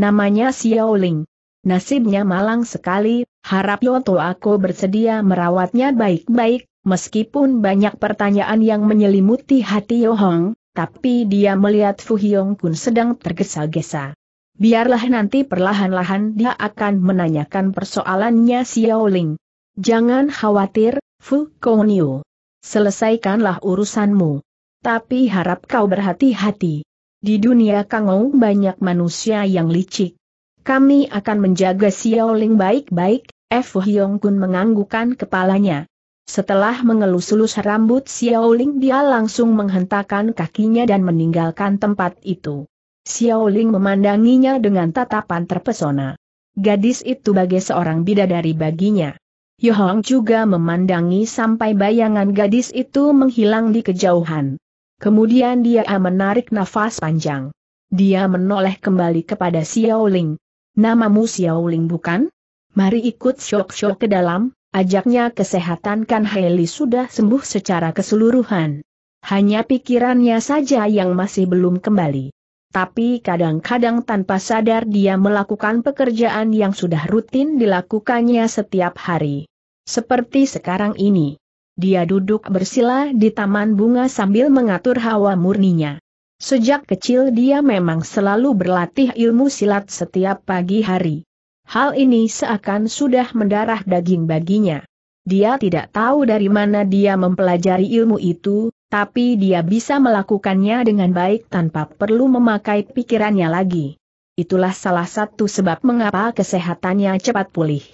Namanya Xiao Ling. Nasibnya malang sekali, harap Yoto aku bersedia merawatnya baik-baik, meskipun banyak pertanyaan yang menyelimuti hati Yu Hong, tapi dia melihat Fu Hiong Kun sedang tergesa-gesa. Biarlah nanti perlahan-lahan dia akan menanyakan persoalannya Xiao Ling. Jangan khawatir, Fu Kouniu. Selesaikanlah urusanmu. Tapi harap kau berhati-hati. Di dunia Kangou banyak manusia yang licik. Kami akan menjaga Xiaoling baik-baik, Fu Hyong Kun menganggukkan kepalanya. Setelah mengelus-elus rambut Xiaoling dia langsung menghentakkan kakinya dan meninggalkan tempat itu. Xiaoling memandanginya dengan tatapan terpesona. Gadis itu bagai seorang bidadari baginya. Yohong juga memandangi sampai bayangan gadis itu menghilang di kejauhan. Kemudian dia menarik nafas panjang. Dia menoleh kembali kepada Xiao Xiaoling. Namamu Ling bukan? Mari ikut syok-syok ke dalam, ajaknya kesehatan kan Heli sudah sembuh secara keseluruhan. Hanya pikirannya saja yang masih belum kembali tapi kadang-kadang tanpa sadar dia melakukan pekerjaan yang sudah rutin dilakukannya setiap hari. Seperti sekarang ini. Dia duduk bersila di taman bunga sambil mengatur hawa murninya. Sejak kecil dia memang selalu berlatih ilmu silat setiap pagi hari. Hal ini seakan sudah mendarah daging baginya. Dia tidak tahu dari mana dia mempelajari ilmu itu, tapi dia bisa melakukannya dengan baik tanpa perlu memakai pikirannya lagi. Itulah salah satu sebab mengapa kesehatannya cepat pulih.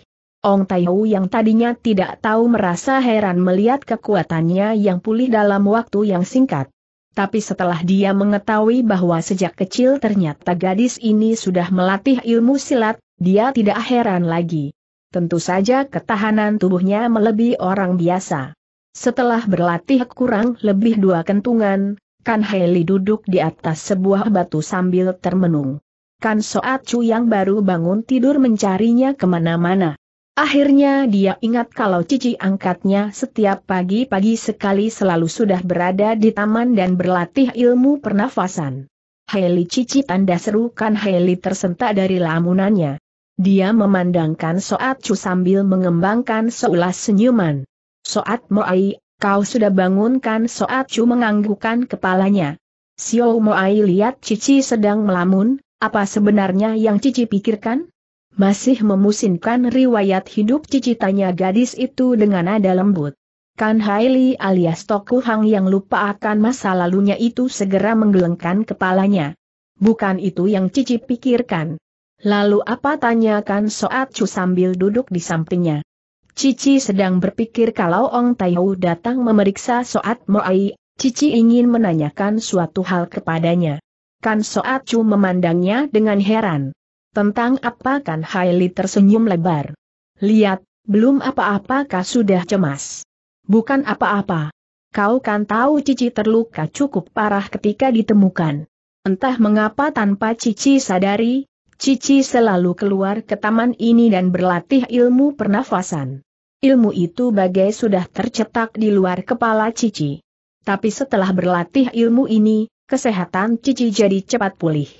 Ong Taihu yang tadinya tidak tahu merasa heran melihat kekuatannya yang pulih dalam waktu yang singkat. Tapi setelah dia mengetahui bahwa sejak kecil ternyata gadis ini sudah melatih ilmu silat, dia tidak heran lagi. Tentu saja ketahanan tubuhnya melebihi orang biasa. Setelah berlatih kurang lebih dua kentungan, Kan Heli duduk di atas sebuah batu sambil termenung. Kan Soat Chu yang baru bangun tidur mencarinya kemana-mana. Akhirnya dia ingat kalau cici angkatnya setiap pagi-pagi sekali selalu sudah berada di taman dan berlatih ilmu pernafasan. Heli cici tanda seru Kan Heli tersentak dari lamunannya. Dia memandangkan Soat Chu sambil mengembangkan seulas senyuman. Soat Moai, kau sudah bangunkan Soat Chu menganggukkan kepalanya. Xiao Moai lihat Cici sedang melamun, apa sebenarnya yang Cici pikirkan? Masih memusinkan riwayat hidup Cici tanya gadis itu dengan nada lembut. Kan Haili alias Toku Hang yang lupa akan masa lalunya itu segera menggelengkan kepalanya. Bukan itu yang Cici pikirkan. Lalu apa tanyakan Soat Chu sambil duduk di sampingnya. Cici sedang berpikir kalau Ong Taihu datang memeriksa Soat Moai, Cici ingin menanyakan suatu hal kepadanya. Kan Soat Chu memandangnya dengan heran. Tentang apa kan Haili tersenyum lebar. Lihat, belum apa-apa sudah cemas. Bukan apa-apa. Kau kan tahu Cici terluka cukup parah ketika ditemukan. Entah mengapa tanpa Cici sadari, Cici selalu keluar ke taman ini dan berlatih ilmu pernafasan. Ilmu itu bagai sudah tercetak di luar kepala Cici. Tapi setelah berlatih ilmu ini, kesehatan Cici jadi cepat pulih.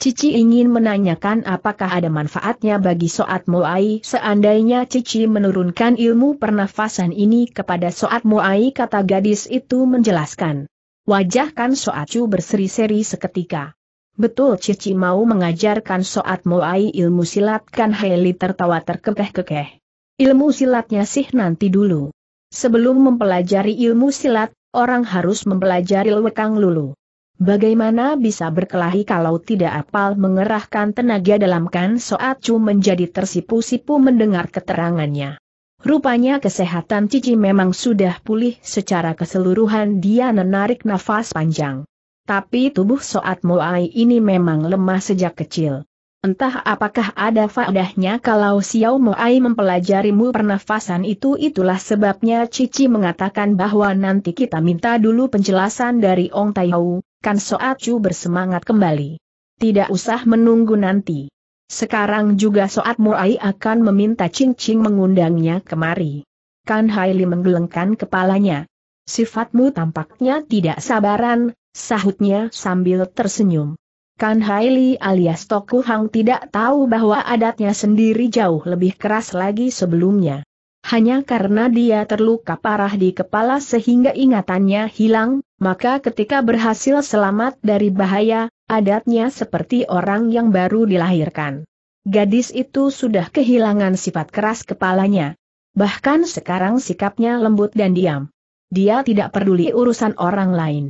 Cici ingin menanyakan apakah ada manfaatnya bagi Soat Moai seandainya Cici menurunkan ilmu pernafasan ini kepada Soat Moai kata gadis itu menjelaskan. Wajah Kan Soacu berseri-seri seketika. Betul Cici mau mengajarkan soat moai ilmu silat kan Heli tertawa terkekeh-kekeh. Ilmu silatnya sih nanti dulu. Sebelum mempelajari ilmu silat, orang harus mempelajari lewekang lulu. Bagaimana bisa berkelahi kalau tidak apal mengerahkan tenaga dalam kan soat cu menjadi tersipu-sipu mendengar keterangannya. Rupanya kesehatan Cici memang sudah pulih secara keseluruhan dia menarik nafas panjang. Tapi tubuh Soat Moai ini memang lemah sejak kecil. Entah apakah ada faedahnya kalau Xiao Moai mempelajarimu pernafasan itu itulah sebabnya Cici mengatakan bahwa nanti kita minta dulu penjelasan dari Ong Tai Hau, kan Soat Chu bersemangat kembali. Tidak usah menunggu nanti. Sekarang juga Soat Moai akan meminta Ching Ching mengundangnya kemari. Kan Haili menggelengkan kepalanya. Sifatmu tampaknya tidak sabaran, Sahutnya sambil tersenyum. Kan Haili alias Toku Hang tidak tahu bahwa adatnya sendiri jauh lebih keras lagi sebelumnya. Hanya karena dia terluka parah di kepala sehingga ingatannya hilang, maka ketika berhasil selamat dari bahaya, adatnya seperti orang yang baru dilahirkan. Gadis itu sudah kehilangan sifat keras kepalanya. Bahkan sekarang sikapnya lembut dan diam. Dia tidak peduli urusan orang lain.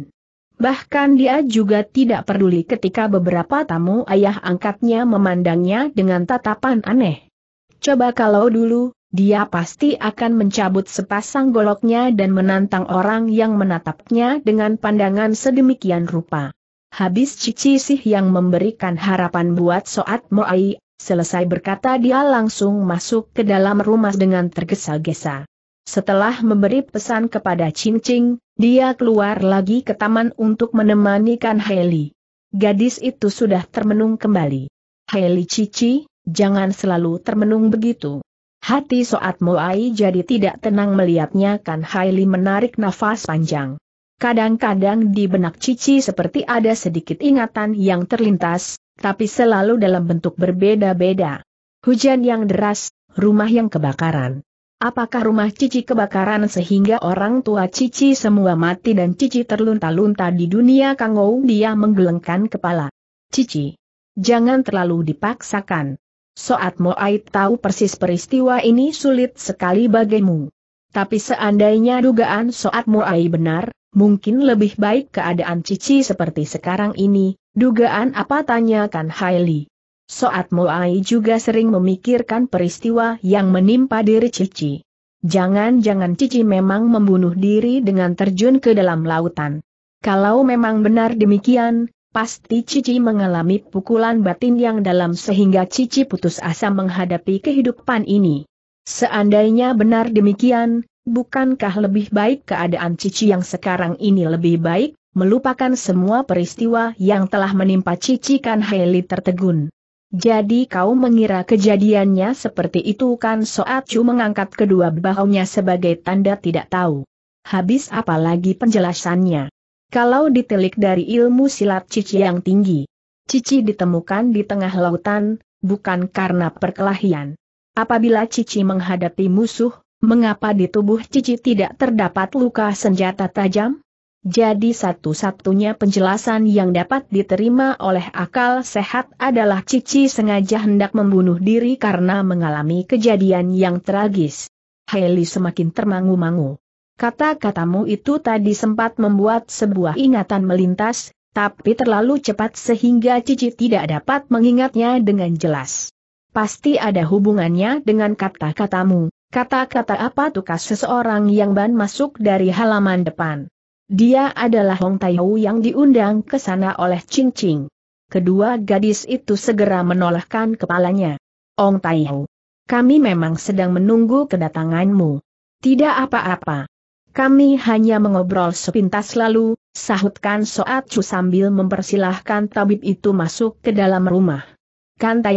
Bahkan dia juga tidak peduli ketika beberapa tamu ayah angkatnya memandangnya dengan tatapan aneh. Coba kalau dulu, dia pasti akan mencabut sepasang goloknya dan menantang orang yang menatapnya dengan pandangan sedemikian rupa. Habis Cici sih yang memberikan harapan buat Soat Moai, selesai berkata dia langsung masuk ke dalam rumah dengan tergesa-gesa. Setelah memberi pesan kepada Ching Ching, dia keluar lagi ke taman untuk menemani Kan Heli. Gadis itu sudah termenung kembali. Heli Cici, jangan selalu termenung begitu. Hati Soat Moai jadi tidak tenang melihatnya Kan Heli menarik nafas panjang. Kadang-kadang di benak Cici seperti ada sedikit ingatan yang terlintas, tapi selalu dalam bentuk berbeda-beda. Hujan yang deras, rumah yang kebakaran. Apakah rumah Cici kebakaran sehingga orang tua Cici semua mati dan Cici terlunta-lunta di dunia kangou dia menggelengkan kepala. Cici. Jangan terlalu dipaksakan. Soat Moait tahu persis peristiwa ini sulit sekali bagimu. Tapi seandainya dugaan Soat Moai benar, mungkin lebih baik keadaan Cici seperti sekarang ini, dugaan apa tanyakan Hailey. Soat Moai juga sering memikirkan peristiwa yang menimpa diri Cici. Jangan-jangan Cici memang membunuh diri dengan terjun ke dalam lautan. Kalau memang benar demikian, pasti Cici mengalami pukulan batin yang dalam sehingga Cici putus asa menghadapi kehidupan ini. Seandainya benar demikian, bukankah lebih baik keadaan Cici yang sekarang ini lebih baik, melupakan semua peristiwa yang telah menimpa Cici Kan Heli tertegun. Jadi kau mengira kejadiannya seperti itu kan Soat Chu mengangkat kedua bahunya sebagai tanda tidak tahu. Habis apalagi penjelasannya. Kalau ditelik dari ilmu silat Cici yang tinggi. Cici ditemukan di tengah lautan, bukan karena perkelahian. Apabila Cici menghadapi musuh, mengapa di tubuh Cici tidak terdapat luka senjata tajam? Jadi satu-satunya penjelasan yang dapat diterima oleh akal sehat adalah Cici sengaja hendak membunuh diri karena mengalami kejadian yang tragis. Heli semakin termangu-mangu. Kata-katamu itu tadi sempat membuat sebuah ingatan melintas, tapi terlalu cepat sehingga Cici tidak dapat mengingatnya dengan jelas. Pasti ada hubungannya dengan kata-katamu. Kata-kata apa tukas seseorang yang ban masuk dari halaman depan? Dia adalah Hong Taihu yang diundang ke sana oleh Ching Ching. Kedua gadis itu segera menolakkan kepalanya. Hong Taihu, kami memang sedang menunggu kedatanganmu. Tidak apa-apa. Kami hanya mengobrol sepintas lalu, sahutkan Soat Chu sambil mempersilahkan tabib itu masuk ke dalam rumah. Kan Tai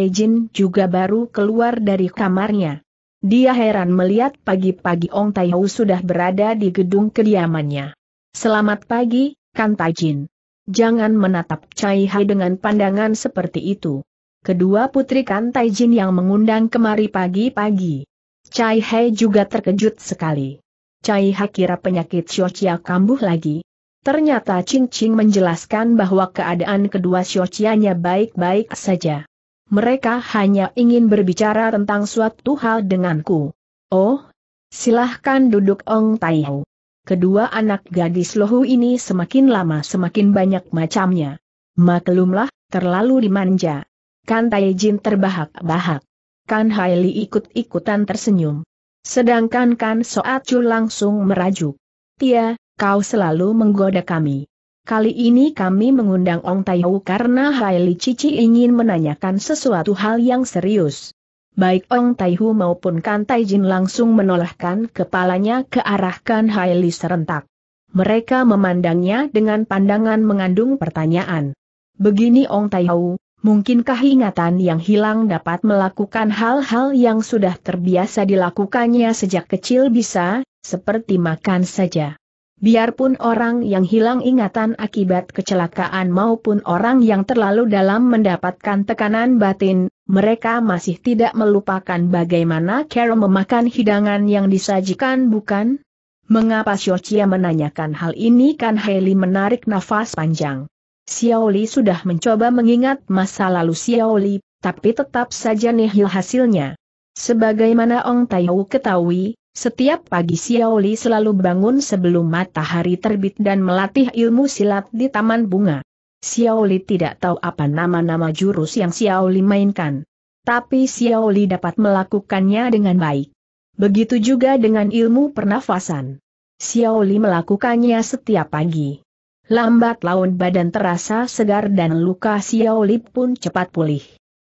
juga baru keluar dari kamarnya. Dia heran melihat pagi-pagi Ong Tai sudah berada di gedung kediamannya. Selamat pagi, Kantajin. Jangan menatap Cai Hai dengan pandangan seperti itu. Kedua putri Kantajin yang mengundang kemari pagi-pagi. Cai Hai juga terkejut sekali. Cai Hai kira penyakit Chia kambuh lagi. Ternyata Ching Ching menjelaskan bahwa keadaan kedua Chia-nya baik-baik saja. Mereka hanya ingin berbicara tentang suatu hal denganku. Oh, silahkan duduk Ong Taihu kedua anak gadis lohu ini semakin lama semakin banyak macamnya. Maklumlah, terlalu dimanja. Kan Tai Jin terbahak-bahak. Kan Haili ikut-ikutan tersenyum. Sedangkan Kan Soat Chu langsung merajuk. Tia, kau selalu menggoda kami. Kali ini kami mengundang Ong Tai karena Haili Cici ingin menanyakan sesuatu hal yang serius baik Ong Tai Hu maupun Kan Tai Jin langsung menolehkan kepalanya ke arah Kan Hai serentak. Mereka memandangnya dengan pandangan mengandung pertanyaan. Begini Ong Tai Hu, mungkinkah ingatan yang hilang dapat melakukan hal-hal yang sudah terbiasa dilakukannya sejak kecil bisa, seperti makan saja. Biarpun orang yang hilang ingatan akibat kecelakaan maupun orang yang terlalu dalam mendapatkan tekanan batin, mereka masih tidak melupakan bagaimana Carol memakan hidangan yang disajikan bukan? Mengapa Xiaoqia menanyakan hal ini kan Heli menarik nafas panjang. Xiaoli sudah mencoba mengingat masa lalu Xiaoli, tapi tetap saja nihil hasilnya. Sebagaimana Ong Taiwu ketahui, setiap pagi Xiaoli selalu bangun sebelum matahari terbit dan melatih ilmu silat di taman bunga. Xiaoli tidak tahu apa nama-nama jurus yang Xiaoli mainkan. Tapi Xiaoli dapat melakukannya dengan baik. Begitu juga dengan ilmu pernafasan. Xiaoli melakukannya setiap pagi. Lambat laun badan terasa segar dan luka Xiaoli pun cepat pulih.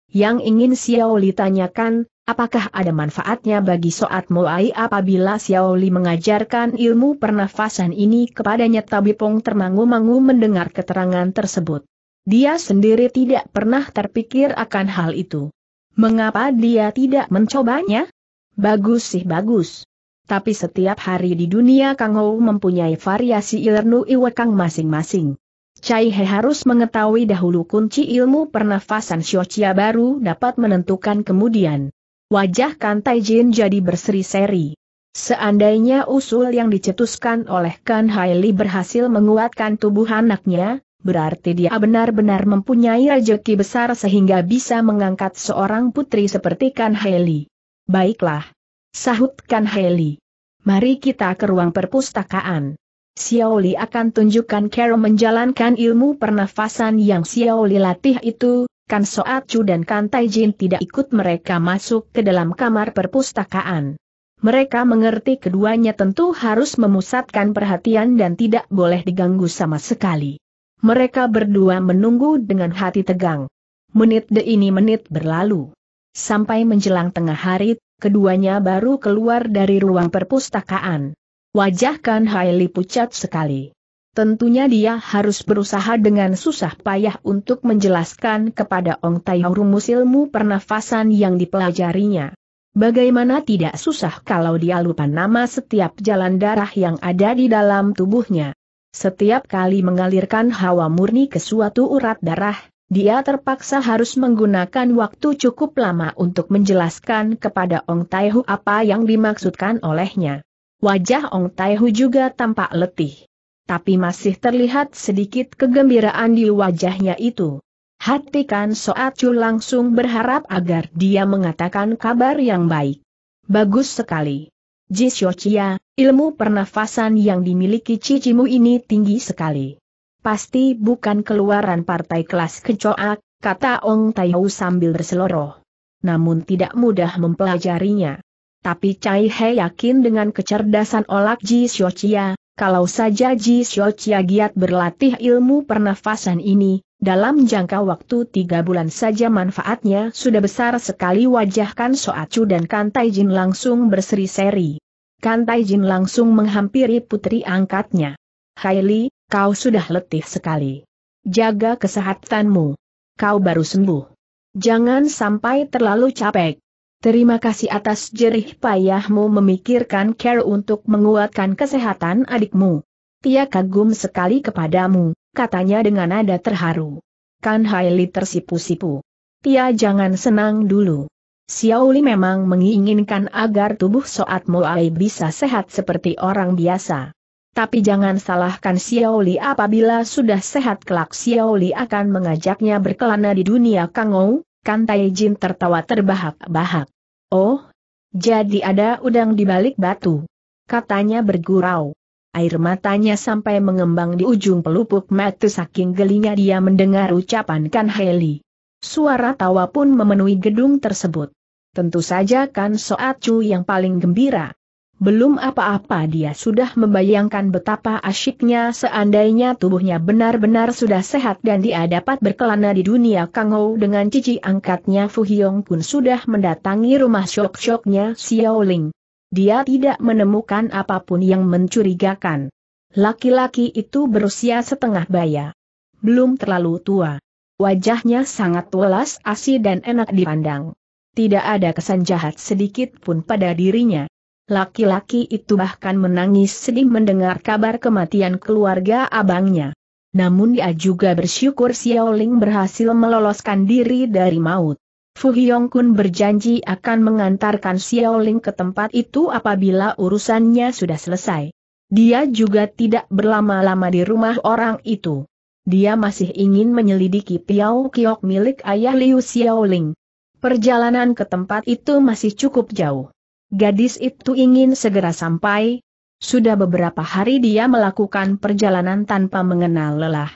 Yang ingin Xiaoli tanyakan, Apakah ada manfaatnya bagi Soat Moai apabila Xiao Li mengajarkan ilmu pernafasan ini kepadanya Tabipong termangu-mangu mendengar keterangan tersebut. Dia sendiri tidak pernah terpikir akan hal itu. Mengapa dia tidak mencobanya? Bagus sih bagus. Tapi setiap hari di dunia Kang Hou mempunyai variasi ilmu iwekang masing-masing. Cai He harus mengetahui dahulu kunci ilmu pernafasan Xiochia baru dapat menentukan kemudian. Wajah Kantai Jin jadi berseri-seri. Seandainya usul yang dicetuskan oleh Kan Haili berhasil menguatkan tubuh anaknya, berarti dia benar-benar mempunyai rejeki besar sehingga bisa mengangkat seorang putri seperti Kan Haili. Baiklah. Sahut Kan Haili. Mari kita ke ruang perpustakaan. Xiaoli akan tunjukkan Carol menjalankan ilmu pernafasan yang Xiaoli latih itu, Kan Soatju dan Kan Taijin tidak ikut mereka masuk ke dalam kamar perpustakaan. Mereka mengerti keduanya tentu harus memusatkan perhatian dan tidak boleh diganggu sama sekali. Mereka berdua menunggu dengan hati tegang. Menit de ini menit berlalu. Sampai menjelang tengah hari, keduanya baru keluar dari ruang perpustakaan. Wajah Kan Haili pucat sekali. Tentunya dia harus berusaha dengan susah payah untuk menjelaskan kepada Ong Tai rumus ilmu pernafasan yang dipelajarinya. Bagaimana tidak susah kalau dia lupa nama setiap jalan darah yang ada di dalam tubuhnya. Setiap kali mengalirkan hawa murni ke suatu urat darah, dia terpaksa harus menggunakan waktu cukup lama untuk menjelaskan kepada Ong Taihu apa yang dimaksudkan olehnya. Wajah Ong Taihu juga tampak letih tapi masih terlihat sedikit kegembiraan di wajahnya itu. Hati Kan Soat Chu langsung berharap agar dia mengatakan kabar yang baik. Bagus sekali. Ji Jisyochia, ilmu pernafasan yang dimiliki cicimu ini tinggi sekali. Pasti bukan keluaran partai kelas kecoak, kata Ong Taihu sambil berseloroh. Namun tidak mudah mempelajarinya. Tapi Cai He yakin dengan kecerdasan olak Ji Xiochia, kalau saja Ji Xiaoqia giat berlatih ilmu pernafasan ini, dalam jangka waktu tiga bulan saja manfaatnya sudah besar sekali wajah Kan Soacu dan Kan Jin langsung berseri-seri. Kan Jin langsung menghampiri putri angkatnya. Haili, kau sudah letih sekali. Jaga kesehatanmu. Kau baru sembuh. Jangan sampai terlalu capek. Terima kasih atas jerih payahmu memikirkan care untuk menguatkan kesehatan adikmu. Tia kagum sekali kepadamu, katanya dengan nada terharu. Kan Haili tersipu-sipu. Tia jangan senang dulu. Xiaoli memang menginginkan agar tubuh Soat Moai bisa sehat seperti orang biasa. Tapi jangan salahkan Xiaoli apabila sudah sehat kelak Xiaoli akan mengajaknya berkelana di dunia Kangou, Kan Taijin tertawa terbahak-bahak. Oh, jadi ada udang di balik batu. Katanya bergurau. Air matanya sampai mengembang di ujung pelupuk mata saking gelinya dia mendengar ucapan Kan Heli. Suara tawa pun memenuhi gedung tersebut. Tentu saja Kan Soat Chu yang paling gembira. Belum apa-apa dia sudah membayangkan betapa asyiknya seandainya tubuhnya benar-benar sudah sehat dan dia dapat berkelana di dunia Kangou dengan cici angkatnya Fu Fuhyong pun sudah mendatangi rumah syok-syoknya Ling. Dia tidak menemukan apapun yang mencurigakan. Laki-laki itu berusia setengah baya. Belum terlalu tua. Wajahnya sangat welas asih dan enak dipandang. Tidak ada kesan jahat sedikit pun pada dirinya. Laki-laki itu bahkan menangis sedih mendengar kabar kematian keluarga abangnya. Namun dia juga bersyukur Xiao Ling berhasil meloloskan diri dari maut. Fu Kun berjanji akan mengantarkan Xiao Ling ke tempat itu apabila urusannya sudah selesai. Dia juga tidak berlama-lama di rumah orang itu. Dia masih ingin menyelidiki Piao Kiok milik ayah Liu Xiao Ling. Perjalanan ke tempat itu masih cukup jauh. Gadis itu ingin segera sampai. Sudah beberapa hari dia melakukan perjalanan tanpa mengenal lelah.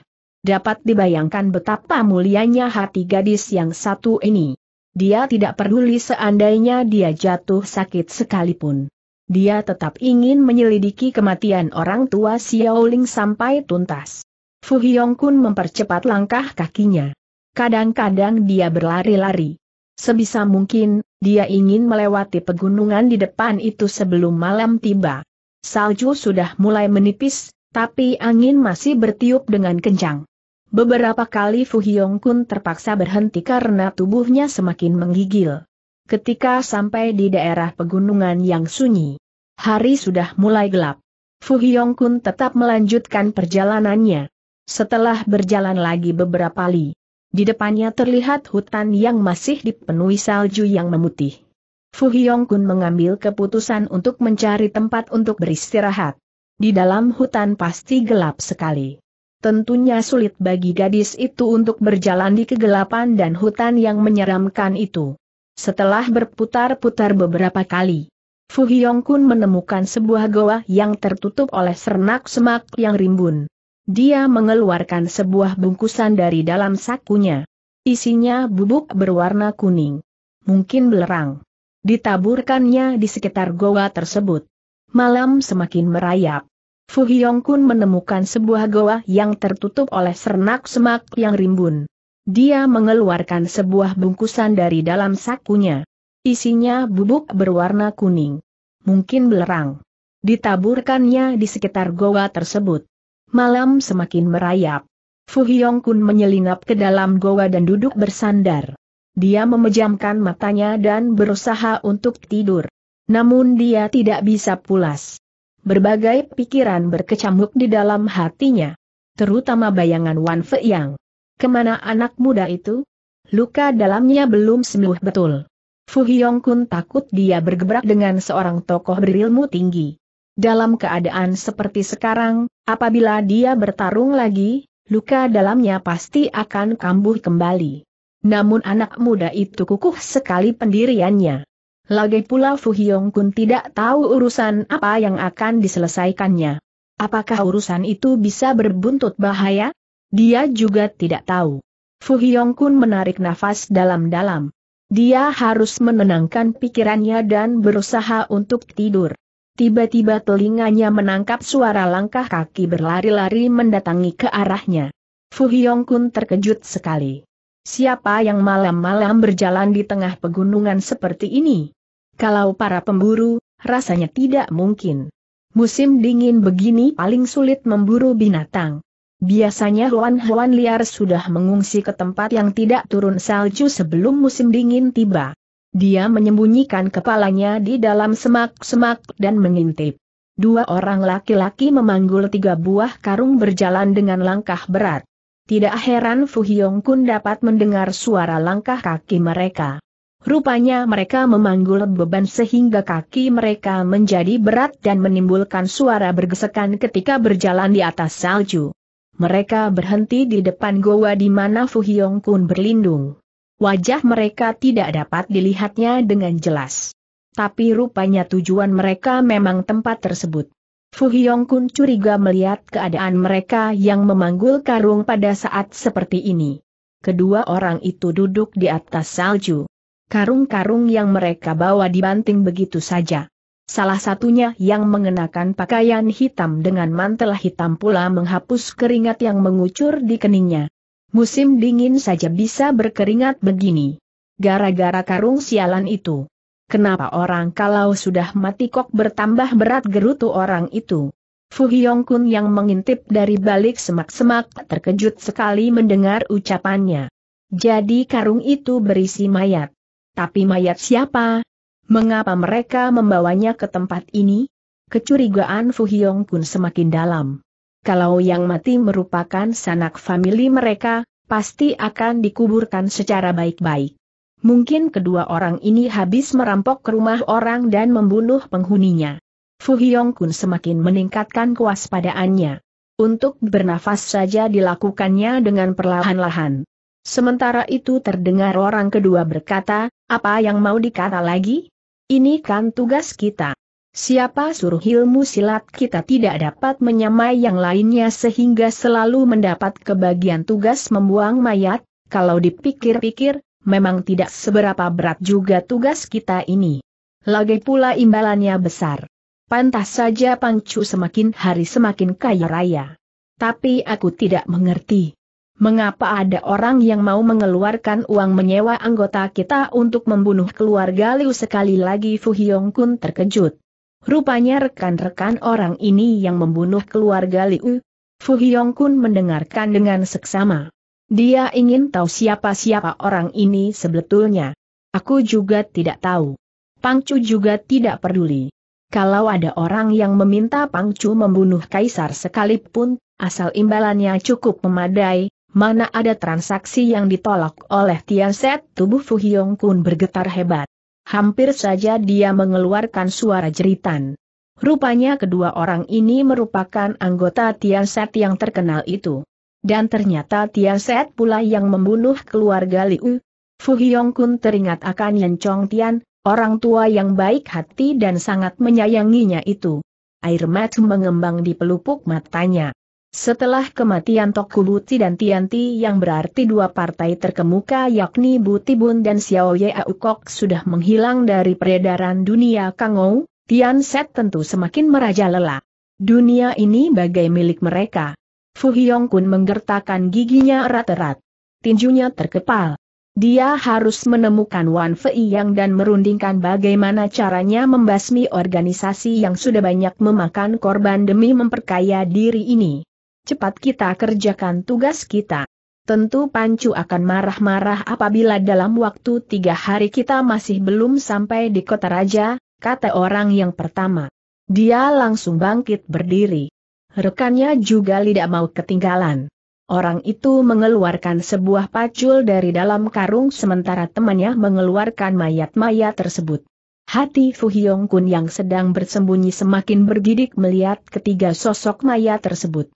Dapat dibayangkan betapa mulianya hati gadis yang satu ini. Dia tidak peduli seandainya dia jatuh sakit sekalipun. Dia tetap ingin menyelidiki kematian orang tua Xiao Ling sampai tuntas. Fu Hyongkun mempercepat langkah kakinya. Kadang-kadang dia berlari-lari. Sebisa mungkin, dia ingin melewati pegunungan di depan itu sebelum malam tiba. Salju sudah mulai menipis, tapi angin masih bertiup dengan kencang. Beberapa kali Fu Hyong Kun terpaksa berhenti karena tubuhnya semakin menggigil. Ketika sampai di daerah pegunungan yang sunyi, hari sudah mulai gelap. Fu Hyong Kun tetap melanjutkan perjalanannya. Setelah berjalan lagi beberapa li, di depannya terlihat hutan yang masih dipenuhi salju yang memutih. Fu Hyong Kun mengambil keputusan untuk mencari tempat untuk beristirahat. Di dalam hutan pasti gelap sekali. Tentunya sulit bagi gadis itu untuk berjalan di kegelapan dan hutan yang menyeramkan itu. Setelah berputar-putar beberapa kali, Fu Hyong Kun menemukan sebuah goa yang tertutup oleh sernak semak yang rimbun dia mengeluarkan sebuah bungkusan dari dalam sakunya. Isinya bubuk berwarna kuning. Mungkin belerang. Ditaburkannya di sekitar goa tersebut. Malam semakin merayap. Fu Hyong Kun menemukan sebuah goa yang tertutup oleh sernak semak yang rimbun. Dia mengeluarkan sebuah bungkusan dari dalam sakunya. Isinya bubuk berwarna kuning. Mungkin belerang. Ditaburkannya di sekitar goa tersebut malam semakin merayap. Fu Hyong Kun menyelinap ke dalam goa dan duduk bersandar. Dia memejamkan matanya dan berusaha untuk tidur. Namun dia tidak bisa pulas. Berbagai pikiran berkecamuk di dalam hatinya. Terutama bayangan Wan yang. Kemana anak muda itu? Luka dalamnya belum sembuh betul. Fu Hyong Kun takut dia bergebrak dengan seorang tokoh berilmu tinggi. Dalam keadaan seperti sekarang, apabila dia bertarung lagi, luka dalamnya pasti akan kambuh kembali. Namun anak muda itu kukuh sekali pendiriannya. Lagi pula Fu Hyong Kun tidak tahu urusan apa yang akan diselesaikannya. Apakah urusan itu bisa berbuntut bahaya? Dia juga tidak tahu. Fu Hyong Kun menarik nafas dalam-dalam. Dia harus menenangkan pikirannya dan berusaha untuk tidur tiba-tiba telinganya menangkap suara langkah kaki berlari-lari mendatangi ke arahnya. Fu Hyong Kun terkejut sekali. Siapa yang malam-malam berjalan di tengah pegunungan seperti ini? Kalau para pemburu, rasanya tidak mungkin. Musim dingin begini paling sulit memburu binatang. Biasanya hewan-hewan liar sudah mengungsi ke tempat yang tidak turun salju sebelum musim dingin tiba. Dia menyembunyikan kepalanya di dalam semak-semak dan mengintip. Dua orang laki-laki memanggul tiga buah karung berjalan dengan langkah berat. Tidak heran Fu Hyong Kun dapat mendengar suara langkah kaki mereka. Rupanya mereka memanggul beban sehingga kaki mereka menjadi berat dan menimbulkan suara bergesekan ketika berjalan di atas salju. Mereka berhenti di depan goa di mana Fu Hyong Kun berlindung. Wajah mereka tidak dapat dilihatnya dengan jelas. Tapi rupanya tujuan mereka memang tempat tersebut. Fu Hyong curiga melihat keadaan mereka yang memanggul karung pada saat seperti ini. Kedua orang itu duduk di atas salju. Karung-karung yang mereka bawa dibanting begitu saja. Salah satunya yang mengenakan pakaian hitam dengan mantel hitam pula menghapus keringat yang mengucur di keningnya. Musim dingin saja bisa berkeringat begini. Gara-gara karung sialan itu. Kenapa orang kalau sudah mati kok bertambah berat gerutu orang itu? Fu Hyong Kun yang mengintip dari balik semak-semak terkejut sekali mendengar ucapannya. Jadi karung itu berisi mayat. Tapi mayat siapa? Mengapa mereka membawanya ke tempat ini? Kecurigaan Fu Hyong Kun semakin dalam kalau yang mati merupakan sanak famili mereka, pasti akan dikuburkan secara baik-baik. Mungkin kedua orang ini habis merampok ke rumah orang dan membunuh penghuninya. Fu Hyong Kun semakin meningkatkan kewaspadaannya. Untuk bernafas saja dilakukannya dengan perlahan-lahan. Sementara itu terdengar orang kedua berkata, apa yang mau dikata lagi? Ini kan tugas kita. Siapa suruh ilmu silat kita tidak dapat menyamai yang lainnya sehingga selalu mendapat kebagian tugas membuang mayat, kalau dipikir-pikir, memang tidak seberapa berat juga tugas kita ini. Lagi pula imbalannya besar. Pantas saja Pancu semakin hari semakin kaya raya. Tapi aku tidak mengerti. Mengapa ada orang yang mau mengeluarkan uang menyewa anggota kita untuk membunuh keluarga Liu sekali lagi Fu Hyong Kun terkejut. Rupanya rekan-rekan orang ini yang membunuh keluarga Liu. Fu Hyong Kun mendengarkan dengan seksama. Dia ingin tahu siapa-siapa orang ini sebetulnya. Aku juga tidak tahu. Pangcu juga tidak peduli. Kalau ada orang yang meminta Pangcu membunuh kaisar sekalipun, asal imbalannya cukup memadai, mana ada transaksi yang ditolak oleh Tian Tianset tubuh Fu Hyong Kun bergetar hebat. Hampir saja dia mengeluarkan suara jeritan. Rupanya kedua orang ini merupakan anggota Tianset yang terkenal itu. Dan ternyata Tianset pula yang membunuh keluarga Liu. Fu Hyong Kun teringat akan Yan Chong Tian, orang tua yang baik hati dan sangat menyayanginya itu. Air mata mengembang di pelupuk matanya. Setelah kematian Toku Buti dan Tianti yang berarti dua partai terkemuka yakni Buti Bun dan Xiao Ye Aukok sudah menghilang dari peredaran dunia Kangou, Tian Set tentu semakin merajalela. Dunia ini bagai milik mereka. Fu Hyong Kun menggertakkan giginya erat-erat. Tinjunya terkepal. Dia harus menemukan Wan Fei Yang dan merundingkan bagaimana caranya membasmi organisasi yang sudah banyak memakan korban demi memperkaya diri ini cepat kita kerjakan tugas kita. Tentu Pancu akan marah-marah apabila dalam waktu tiga hari kita masih belum sampai di kota raja, kata orang yang pertama. Dia langsung bangkit berdiri. Rekannya juga tidak mau ketinggalan. Orang itu mengeluarkan sebuah pacul dari dalam karung sementara temannya mengeluarkan mayat-mayat tersebut. Hati Fu Hyong Kun yang sedang bersembunyi semakin bergidik melihat ketiga sosok mayat tersebut.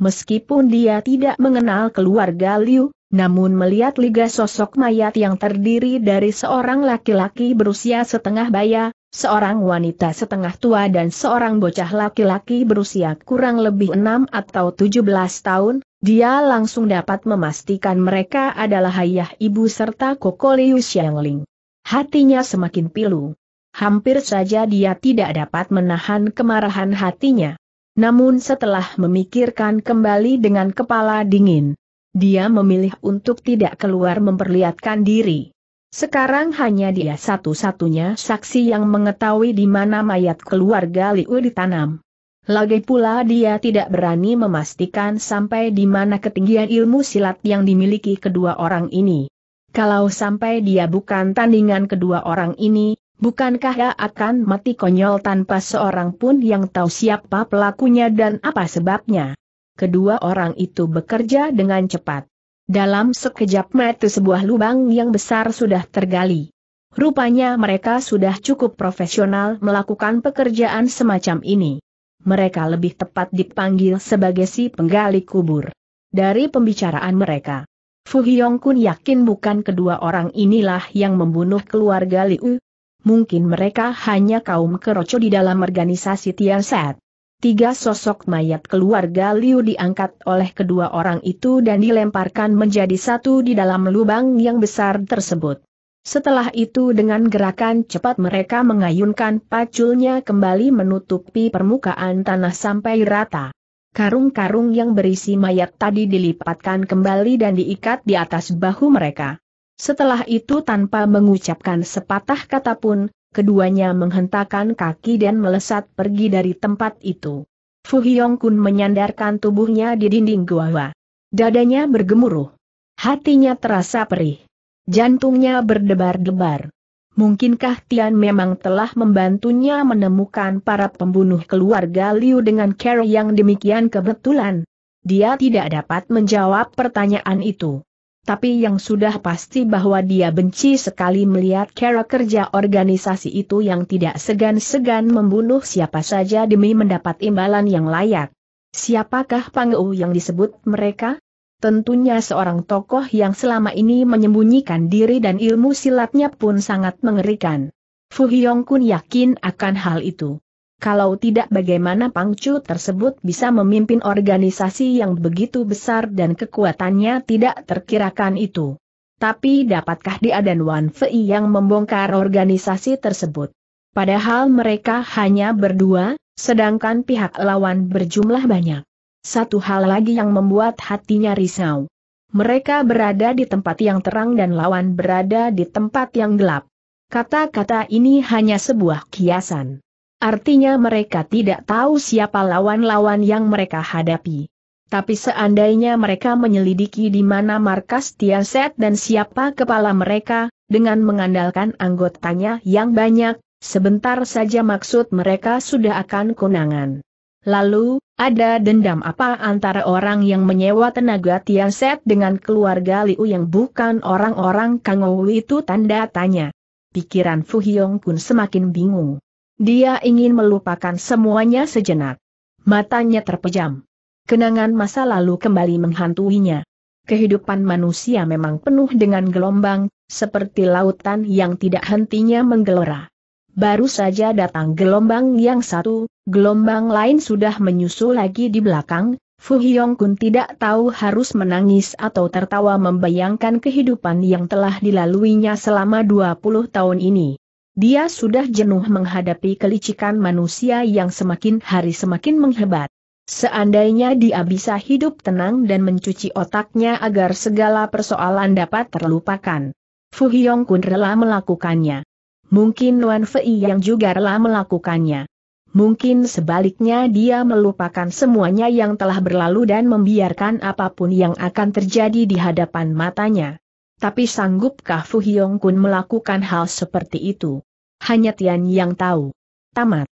Meskipun dia tidak mengenal keluarga Liu, namun melihat liga sosok mayat yang terdiri dari seorang laki-laki berusia setengah baya, seorang wanita setengah tua dan seorang bocah laki-laki berusia kurang lebih 6 atau 17 tahun, dia langsung dapat memastikan mereka adalah ayah ibu serta Koko Liu Xiangling. Hatinya semakin pilu. Hampir saja dia tidak dapat menahan kemarahan hatinya. Namun setelah memikirkan kembali dengan kepala dingin, dia memilih untuk tidak keluar memperlihatkan diri. Sekarang hanya dia satu-satunya saksi yang mengetahui di mana mayat keluarga Liu ditanam. Lagi pula dia tidak berani memastikan sampai di mana ketinggian ilmu silat yang dimiliki kedua orang ini. Kalau sampai dia bukan tandingan kedua orang ini, Bukankah ia akan mati konyol tanpa seorang pun yang tahu siapa pelakunya dan apa sebabnya? Kedua orang itu bekerja dengan cepat. Dalam sekejap mata sebuah lubang yang besar sudah tergali. Rupanya mereka sudah cukup profesional melakukan pekerjaan semacam ini. Mereka lebih tepat dipanggil sebagai si penggali kubur. Dari pembicaraan mereka, Fu Hyong Kun yakin bukan kedua orang inilah yang membunuh keluarga Liu, mungkin mereka hanya kaum keroco di dalam organisasi Set. Tiga sosok mayat keluarga Liu diangkat oleh kedua orang itu dan dilemparkan menjadi satu di dalam lubang yang besar tersebut. Setelah itu dengan gerakan cepat mereka mengayunkan paculnya kembali menutupi permukaan tanah sampai rata. Karung-karung yang berisi mayat tadi dilipatkan kembali dan diikat di atas bahu mereka. Setelah itu tanpa mengucapkan sepatah kata pun, keduanya menghentakkan kaki dan melesat pergi dari tempat itu. Fu Hyong Kun menyandarkan tubuhnya di dinding gua. Dadanya bergemuruh. Hatinya terasa perih. Jantungnya berdebar-debar. Mungkinkah Tian memang telah membantunya menemukan para pembunuh keluarga Liu dengan cara yang demikian kebetulan? Dia tidak dapat menjawab pertanyaan itu. Tapi yang sudah pasti bahwa dia benci sekali melihat cara kerja organisasi itu yang tidak segan-segan membunuh siapa saja demi mendapat imbalan yang layak. Siapakah Pangeu yang disebut mereka? Tentunya seorang tokoh yang selama ini menyembunyikan diri dan ilmu silatnya pun sangat mengerikan. Fu Hyong Kun yakin akan hal itu. Kalau tidak bagaimana Pangcu tersebut bisa memimpin organisasi yang begitu besar dan kekuatannya tidak terkirakan itu. Tapi dapatkah dia dan Wan Fei yang membongkar organisasi tersebut? Padahal mereka hanya berdua, sedangkan pihak lawan berjumlah banyak. Satu hal lagi yang membuat hatinya risau. Mereka berada di tempat yang terang dan lawan berada di tempat yang gelap. Kata-kata ini hanya sebuah kiasan. Artinya mereka tidak tahu siapa lawan-lawan yang mereka hadapi. Tapi seandainya mereka menyelidiki di mana markas Tiaset dan siapa kepala mereka, dengan mengandalkan anggotanya yang banyak, sebentar saja maksud mereka sudah akan kunangan. Lalu, ada dendam apa antara orang yang menyewa tenaga Tiaset dengan keluarga Liu yang bukan orang-orang Kang itu tanda tanya. Pikiran Fu Hyong pun semakin bingung. Dia ingin melupakan semuanya sejenak. Matanya terpejam. Kenangan masa lalu kembali menghantuinya. Kehidupan manusia memang penuh dengan gelombang, seperti lautan yang tidak hentinya menggelora. Baru saja datang gelombang yang satu, gelombang lain sudah menyusul lagi di belakang, Fu Hyong Kun tidak tahu harus menangis atau tertawa membayangkan kehidupan yang telah dilaluinya selama 20 tahun ini. Dia sudah jenuh menghadapi kelicikan manusia yang semakin hari semakin menghebat. Seandainya dia bisa hidup tenang dan mencuci otaknya agar segala persoalan dapat terlupakan. Fu Hyong Kun rela melakukannya. Mungkin Wan Fei yang juga rela melakukannya. Mungkin sebaliknya dia melupakan semuanya yang telah berlalu dan membiarkan apapun yang akan terjadi di hadapan matanya. Tapi sanggupkah Fu Hyong Kun melakukan hal seperti itu? Hanya Tian yang tahu. Tamat.